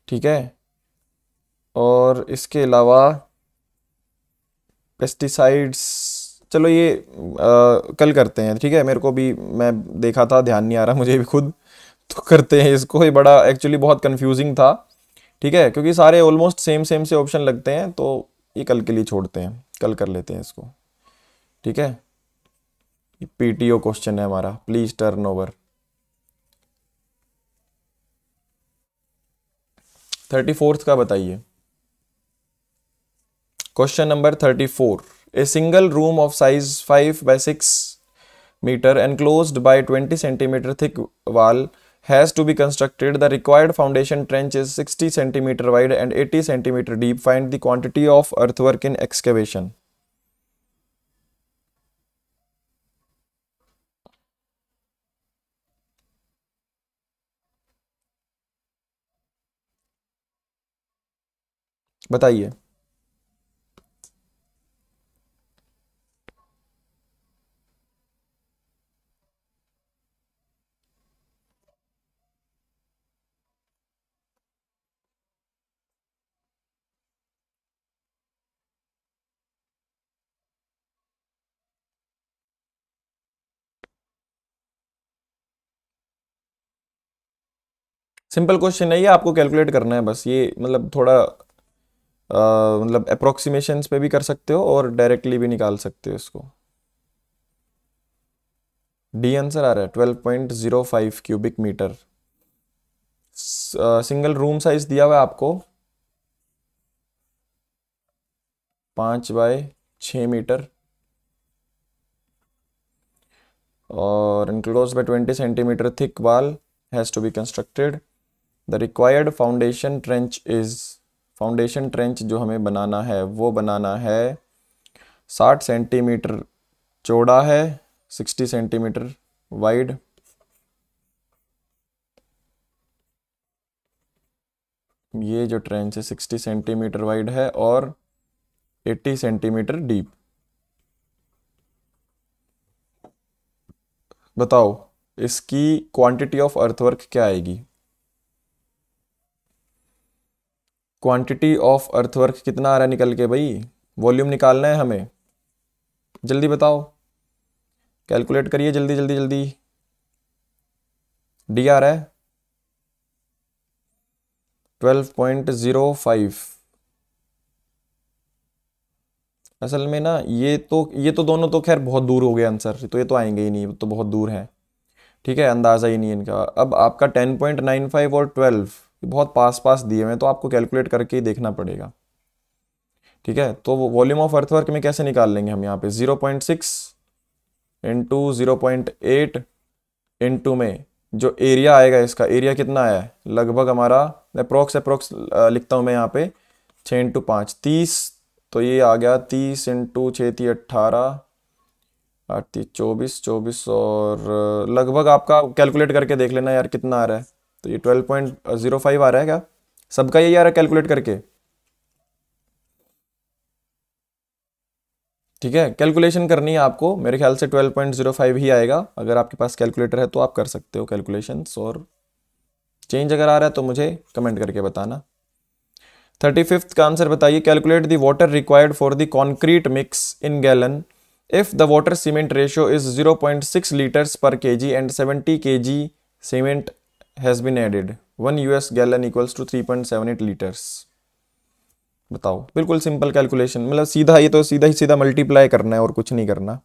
ठीक है और इसके अलावा पेस्टिसाइड्स चलो ये आ, कल करते हैं ठीक है मेरे को भी मैं देखा था ध्यान नहीं आ रहा मुझे भी खुद <laughs> तो करते हैं इसको ये बड़ा एक्चुअली बहुत कंफ्यूजिंग था ठीक है क्योंकि सारे ऑलमोस्ट सेम सेम से ऑप्शन लगते हैं तो ये कल के लिए छोड़ते हैं कल कर लेते हैं इसको ठीक है पीटीओ क्वेश्चन है हमारा please turn over thirty fourth का बताइए question number thirty four a single room of size five by six metre enclose by twenty centimetre thick wall has to be constructed the required foundation trench is sixty centimetre wide and eighty centimetre deep find the quantity of earthwork in excavation बताइए सिंपल क्वेश्चन है ये आपको कैलकुलेट करना है बस ये मतलब थोड़ा आ, मतलब अप्रोक्सीमेशन पे भी कर सकते हो और डायरेक्टली भी निकाल सकते हो इसको डी आंसर आ रहा है twelve point zero five cubic metre single room size दिया हुआ है आपको पांच बाय छ मीटर और enclose by twenty centimetre thick wall has to be constructed the required foundation trench is foundation trench जो हमें बनाना है वो बनाना है साठ सेंटीमीटर चौड़ा है सिक्सटी सेंटीमीटर वाइड ये जो ट्रेंच है सिक्सटी सेंटीमीटर वाइड है और एट्टी सेंटीमीटर डीप बताओ इसकी क्वांटिटी ऑफ अर्थवर्क क्या आएगी क्वांटिटी ऑफ अर्थवर्क कितना आ रहा है निकल के भाई वॉल्यूम निकालना है हमें जल्दी बताओ कैलकुलेट करिए जल्दी जल्दी जल्दी डी आ रहा है ट्वेल्व पॉइंट ज़ीरो फाइव असल में ना ये तो ये तो दोनों तो खैर बहुत दूर हो गए आंसर तो ये तो आएंगे ही नहीं तो बहुत दूर हैं ठीक है अंदाज़ा ही नहीं इनका अब आपका टेन पॉइंट नाइन फाइव और ट्वेल्व बहुत पास पास दिए हुए हैं तो आपको कैलकुलेट करके ही देखना पड़ेगा ठीक है तो वॉल्यूम ऑफ अर्थवर्क में कैसे निकाल लेंगे हम यहाँ पे 0.6 point six into zero point eight into में जो एरिया आएगा इसका एरिया कितना आया है लगभग हमारा अप्रोक्स अप्रोक्स लिखता हूँ मैं यहाँ पे छः इंटू पाँच तीस तो ये आ गया तीस इंटू छः थी अट्ठारह आठ तीस चौबीस चौबीस और लगभग आपका कैलकुलेट करके देख लेना यार कितना आ रहा है तो ये ट्वेल्व पॉइंट जीरो फाइव आ रहा है क्या सबका यही आ रहा है कैलकुलेट करके ठीक है कैलकुलेशन करनी है आपको मेरे ख्याल से 12.05 ही आएगा अगर आपके पास कैलकुलेटर है तो आप कर सकते हो कैलकुलेशन और चेंज अगर आ रहा है तो मुझे कमेंट करके बताना थर्टी फिफ्थ का आंसर बताइए calculate the water required for the concrete mix in gallon if the water cement ratio is 0.6 litres per K G and 70 K G cement has been added one U S gallon equals to three point seven eight litres बताओ बिल्कुल सिंपल कैलकुलेशन मतलब सीधा ये तो सीधा ही सीधा मल्टीप्लाई करना है और कुछ नहीं करना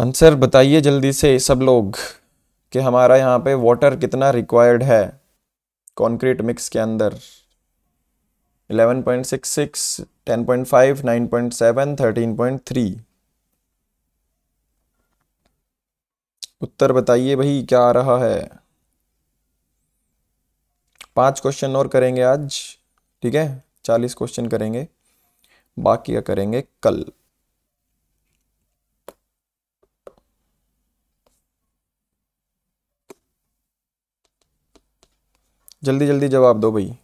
आंसर बताइए जल्दी से सब लोग कि हमारा यहाँ पे वाटर कितना रिक्वायर्ड है कंक्रीट मिक्स के अंदर 11.66, 10.5, 9.7, 13.3 उत्तर बताइए भाई क्या आ रहा है पांच क्वेश्चन और करेंगे आज ठीक है चालीस क्वेश्चन करेंगे बाकी का करेंगे कल जल्दी जल्दी जवाब दो भाई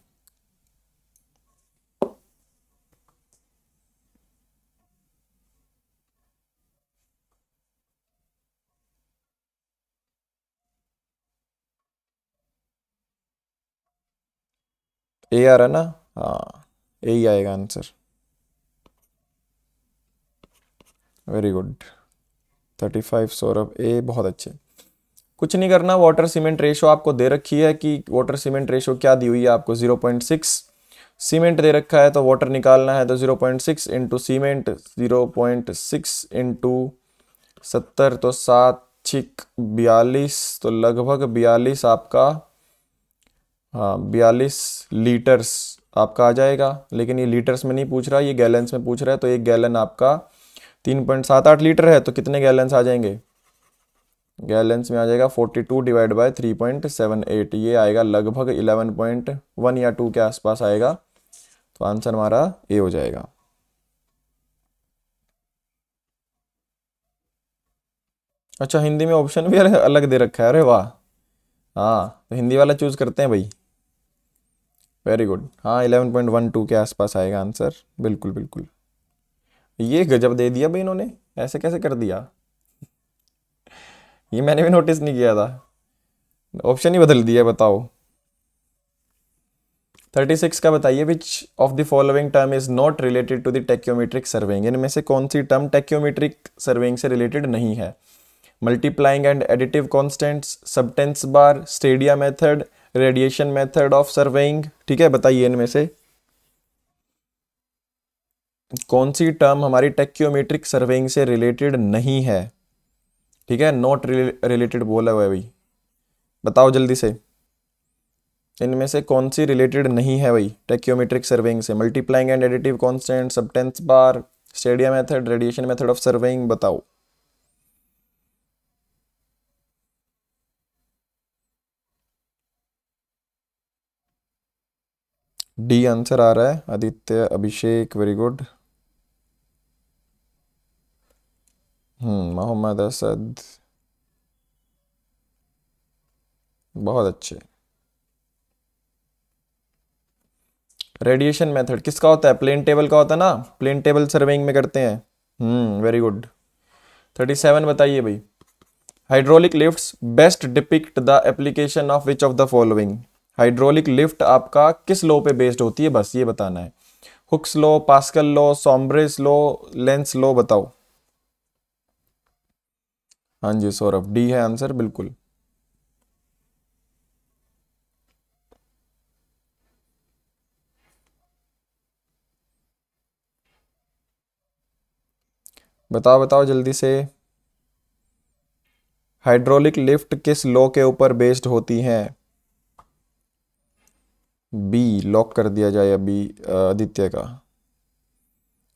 ए आर है ना हाँ यही आएगा answer very good thirty five Saurabh A बहुत अच्छे कुछ नहीं करना वाटर सीमेंट रेशो आपको दे रखी है कि वाटर सीमेंट रेशो क्या दी हुई है आपको जीरो पॉइंट सिक्स सीमेंट दे रखा है तो वाटर निकालना है तो zero point six into cement zero point six into सत्तर तो सात छिक बयालीस तो लगभग बयालीस आपका हाँ, बयालीस लीटर्स आपका आ जाएगा लेकिन ये लीटर्स में नहीं पूछ रहा ये गैलेंस में पूछ रहा है तो एक गैलन आपका तीन पॉइंट सात आठ लीटर है तो कितने गैलेंस आ जाएंगे गैलेंस में आ जाएगा forty two divide by three point seven eight ये आएगा लगभग इलेवन पॉइंट वन या टू के आसपास आएगा तो आंसर हमारा ए हो जाएगा अच्छा हिंदी में ऑप्शन भी अलग दे रखा है अरे वाह हाँ तो हिंदी वाला चूज़ करते हैं भाई वेरी गुड हाँ इलेवन पॉइंट वन टू के आसपास आएगा आंसर बिल्कुल बिल्कुल ये गजब दे दिया भाई इन्होंने ऐसे कैसे कर दिया ये मैंने भी नोटिस नहीं किया था ऑप्शन ही बदल दिया बताओ थर्टी सिक्स का बताइए which of the following term is not related to the tacheometric surveying इनमें से कौन सी टर्म टेक्योमेट्रिक सर्वेंग से रिलेटेड नहीं है multiplying and additive constants subtense bar stadia method radiation method of surveying ठीक है बताइए इनमें से कौन सी टर्म हमारी टेक्योमेट्रिक सर्वेइंग से रिलेटेड नहीं है ठीक है नॉट रिलेटेड बोला हुआ है भाई बताओ जल्दी से इनमें से कौन सी रिलेटेड नहीं है भाई टेक्योमेट्रिक सर्वेइंग से multiplying and additive constant subtense bar stadium method radiation method of surveying बताओ डी आंसर आ रहा है Aditya Abhishek very good hmm Mohammad Asad बहुत अच्छे रेडिएशन मेथड किसका होता है प्लेन टेबल का होता है ना प्लेन टेबल सर्वेइंग में करते हैं hmm very good thirty seven बताइए भाई hydraulic lifts best depict the application of which of the following hydraulic lift आपका किस लॉ पे बेस्ड होती है बस ये बताना है हुक्स लॉ पास्कल लॉ सॉम्ब्रेस लॉ लेंस लॉ बताओ हाँ जी सौरभ डी है आंसर बिल्कुल बताओ बताओ जल्दी से हाइड्रोलिक लिफ्ट किस लॉ के ऊपर बेस्ड होती हैं बी लॉक कर दिया जाए अभी आदित्य का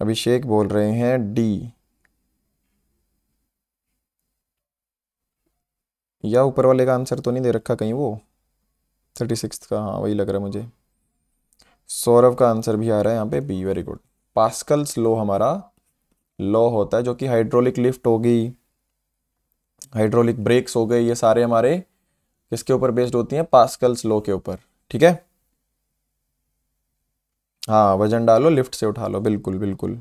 अभिषेक बोल रहे हैं डी या ऊपर वाले का आंसर तो नहीं दे रखा कहीं वो थर्टी सिक्स का हाँ वही लग रहा है मुझे सौरभ का आंसर भी आ रहा है यहाँ पे B very good Pascal's law हमारा लॉ होता है जो कि हाइड्रोलिक लिफ्ट होगी हाइड्रोलिक ब्रेक्स हो गए ये सारे हमारे किसके ऊपर बेस्ड होती हैं पास्कल्स लो के ऊपर ठीक है हाँ वजन डालो लिफ्ट से उठा लो बिल्कुल बिल्कुल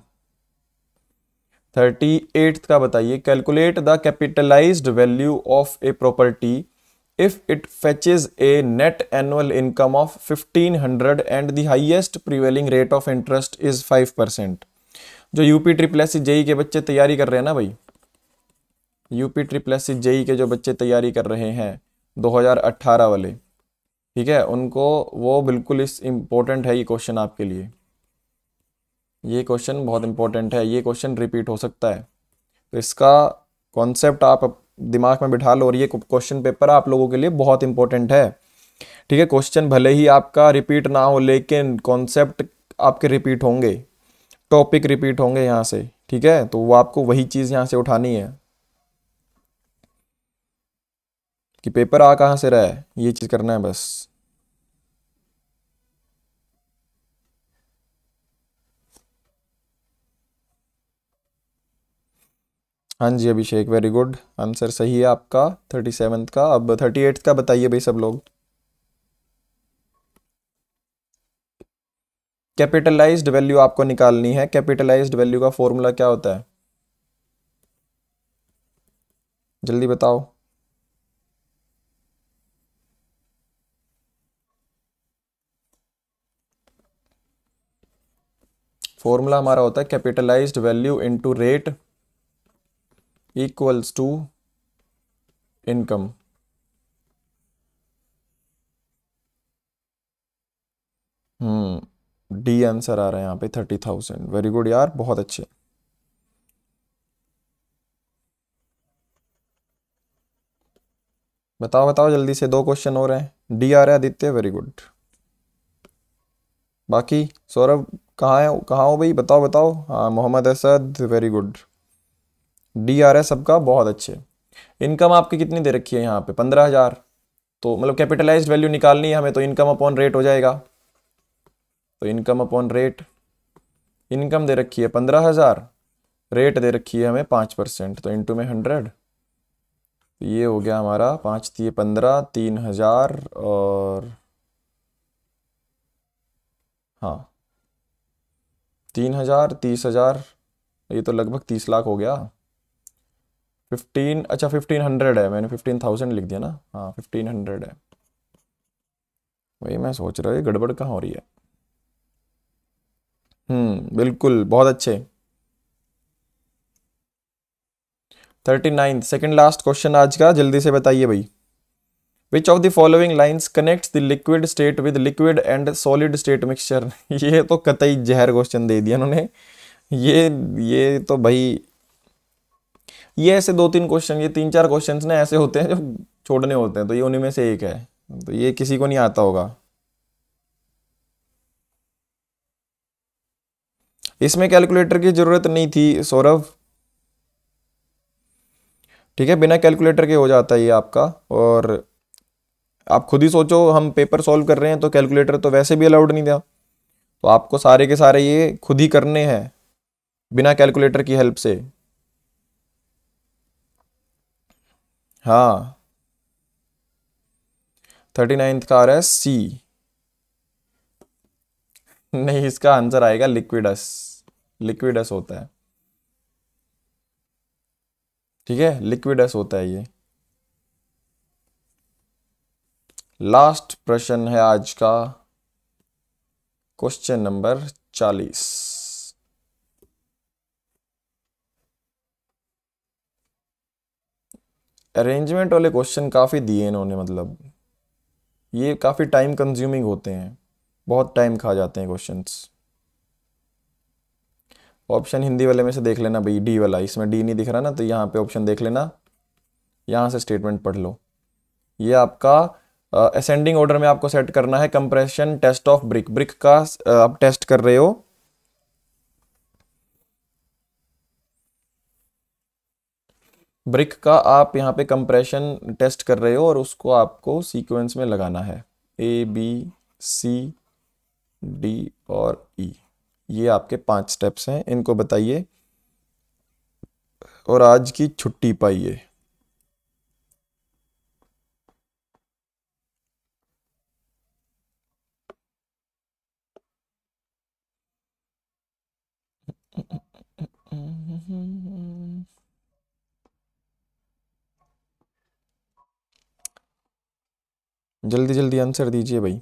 थर्टी एट्थ का बताइए calculate the capitalised value of a property if it fetches a net annual income of fifteen hundred and the highest prevailing rate of interest is five percent जो यूपी ट्रिपल एस जेई के बच्चे तैयारी कर रहे हैं ना भाई यूपी ट्रिपल एस जेई के जो बच्चे तैयारी कर रहे हैं अट्ठारह वाले ठीक है उनको वो बिल्कुल इस इम्पोर्टेंट है ये क्वेश्चन आपके लिए ये क्वेश्चन बहुत इंपॉर्टेंट है ये क्वेश्चन रिपीट हो सकता है तो इसका कॉन्सेप्ट आप दिमाग में बिठा लो और ये क्वेश्चन पेपर आप लोगों के लिए बहुत इंपॉर्टेंट है ठीक है क्वेश्चन भले ही आपका रिपीट ना हो लेकिन कॉन्सेप्ट आपके रिपीट होंगे टॉपिक रिपीट होंगे यहाँ से ठीक है तो वो आपको वही चीज़ यहाँ से उठानी है कि पेपर आ कहाँ से रहा है ये चीज़ करना है बस हाँ जी अभिषेक वेरी गुड आंसर सही है आपका थर्टी सेवन्थ का अब थर्टी एट्थ का बताइए भाई सब लोग कैपिटलाइज्ड वैल्यू आपको निकालनी है कैपिटलाइज्ड वैल्यू का फॉर्मूला क्या होता है जल्दी बताओ फॉर्मूला हमारा होता है capitalised value into rate equals to income. Hmm D answer आ रहा है यहाँ पे थर्टी थाउजेंड वेरी गुड यार बहुत अच्छे बताओ बताओ जल्दी से दो क्वेश्चन हो रहे हैं डी आ रहा है आदित्य वेरी गुड बाकी सौरभ कहाँ है कहाँ हो भाई बताओ बताओ हाँ Mohammad Asad very good D आर है सबका बहुत अच्छे इनकम आपकी कितनी दे रखी है यहाँ पे पंद्रह हज़ार तो मतलब कैपिटलाइज वैल्यू निकालनी है हमें तो इनकम अपॉन रेट हो जाएगा तो इनकम अपॉन रेट इनकम दे रखी है पंद्रह हज़ार रेट दे रखी है हमें पाँच परसेंट तो इंटू में हंड्रेड तो ये हो गया हमारा पाँच थी पंद्रह तीन हज़ार और हाँ तीन हज़ार तीस हज़ार ये तो लगभग तीस लाख हो गया फिफ्टीन अच्छा फिफ्टीन हंड्रेड है मैंने फिफ्टीन थाउजेंड लिख दिया ना हाँ फिफ्टीन हंड्रेड है वही मैं सोच रहा हूँ गड़बड़ कहाँ हो रही है हम्म बिल्कुल बहुत अच्छे thirty ninth second last question आज का जल्दी से बताइए भाई which of the following lines connect the liquid state with liquid and solid state mixture ये तो कतई जहर क्वेश्चन दे दिया उन्होंने ये ये तो भाई ये ऐसे दो तीन क्वेश्चन ये तीन चार क्वेश्चन ना ऐसे होते हैं जो छोड़ने होते हैं तो ये उन्हीं में से एक है तो ये किसी को नहीं आता होगा इसमें कैलकुलेटर की ज़रूरत नहीं थी सौरभ ठीक है बिना कैलकुलेटर के हो जाता है ये आपका और आप खुद ही सोचो हम पेपर सॉल्व कर रहे हैं तो कैलकुलेटर तो वैसे भी अलाउड नहीं था तो आपको सारे के सारे ये खुद ही करने हैं बिना कैलकुलेटर की हेल्प से हाँ थर्टी नाइन्थ का आ रहा है सी <laughs> नहीं इसका आंसर आएगा लिक्विडस लिक्विडस होता है ठीक है लिक्विडस होता है ये लास्ट प्रश्न है आज का क्वेश्चन नंबर चालीस अरेंजमेंट वाले क्वेश्चन काफ़ी दिए इन्होंने मतलब ये काफ़ी टाइम कंज्यूमिंग होते हैं बहुत टाइम खा जाते हैं क्वेश्चंस ऑप्शन हिंदी वाले में से देख लेना भाई डी वाला इसमें डी नहीं दिख रहा ना तो यहाँ पे ऑप्शन देख लेना यहाँ से स्टेटमेंट पढ़ लो ये आपका असेंडिंग uh, ऑर्डर में आपको सेट करना है compression test of brick brick का uh, आप टेस्ट कर रहे हो ब्रिक का आप यहाँ पे कंप्रेशन टेस्ट कर रहे हो और उसको आपको सीक्वेंस में लगाना है ए बी सी डी और ई e. ये आपके पांच स्टेप्स हैं इनको बताइए और आज की छुट्टी पाइए Mm-hmm. जल्दी जल्दी आंसर दीजिए भाई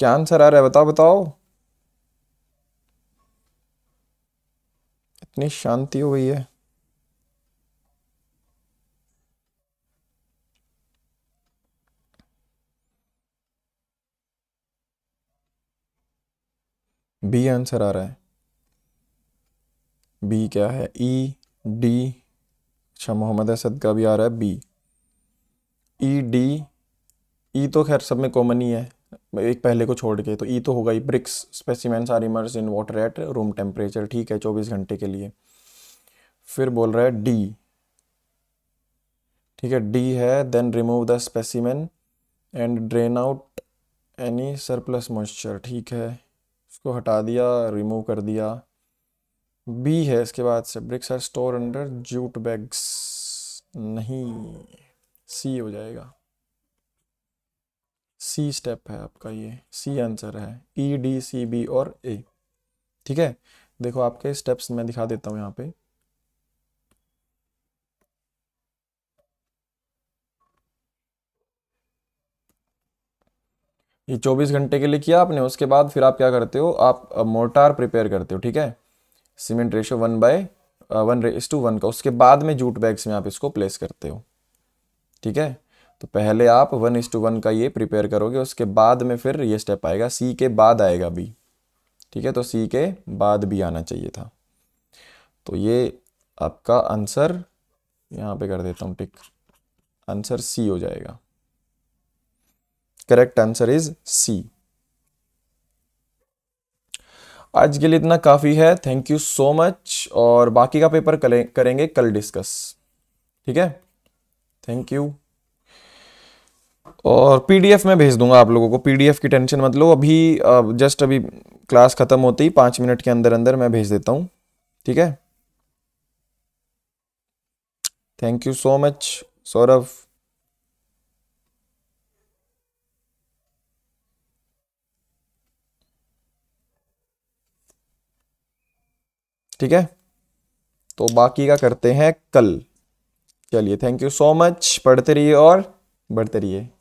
क्या आंसर आ रहा है बताओ बताओ इतनी शांति हो गई है बी आंसर आ रहा है बी क्या है ई e, डी अच्छा मोहम्मद असद का भी आ रहा है बी ई डी ई तो खैर सब में कॉमन ही है एक पहले को छोड़ के तो ई तो होगा ही bricks specimens are immerse in water at room temperature ठीक है चौबीस घंटे के लिए फिर बोल रहा है डी ठीक है डी है then remove the specimen and drain out any surplus moisture ठीक है उसको हटा दिया रिमूव कर दिया बी है इसके बाद से bricks are store under jute bags नहीं सी हो जाएगा सी स्टेप है आपका ये सी आंसर है ई डी सी बी और ए ठीक है देखो आपके स्टेप्स मैं दिखा देता हूँ यहाँ पे ये 24 घंटे के लिए किया आपने उसके बाद फिर आप क्या करते हो आप मोर्टार प्रिपेयर करते हो ठीक है cement ratio one by one रेस टू वन का उसके बाद में जूट बैग्स में आप इसको प्लेस करते हो ठीक है तो पहले आप वन इस टू वन का ये प्रिपेयर करोगे उसके बाद में फिर ये स्टेप आएगा सी के बाद आएगा बी ठीक है तो सी के बाद भी आना चाहिए था तो ये आपका आंसर यहाँ पे कर देता हूँ टिक आंसर सी हो जाएगा करेक्ट आंसर इज सी आज के लिए इतना काफ़ी है थैंक यू सो मच और बाकी का पेपर करेंगे कल डिस्कस ठीक है थैंक यू और पीडीएफ में भेज दूंगा आप लोगों को पीडीएफ की टेंशन मत लो अभी जस्ट अभी क्लास ख़त्म होते ही पांच मिनट के अंदर अंदर मैं भेज देता हूँ ठीक है thank you so much Saurabh ठीक है तो बाकी का करते हैं कल चलिए थैंक यू सो मच पढ़ते रहिए और बढ़ते रहिए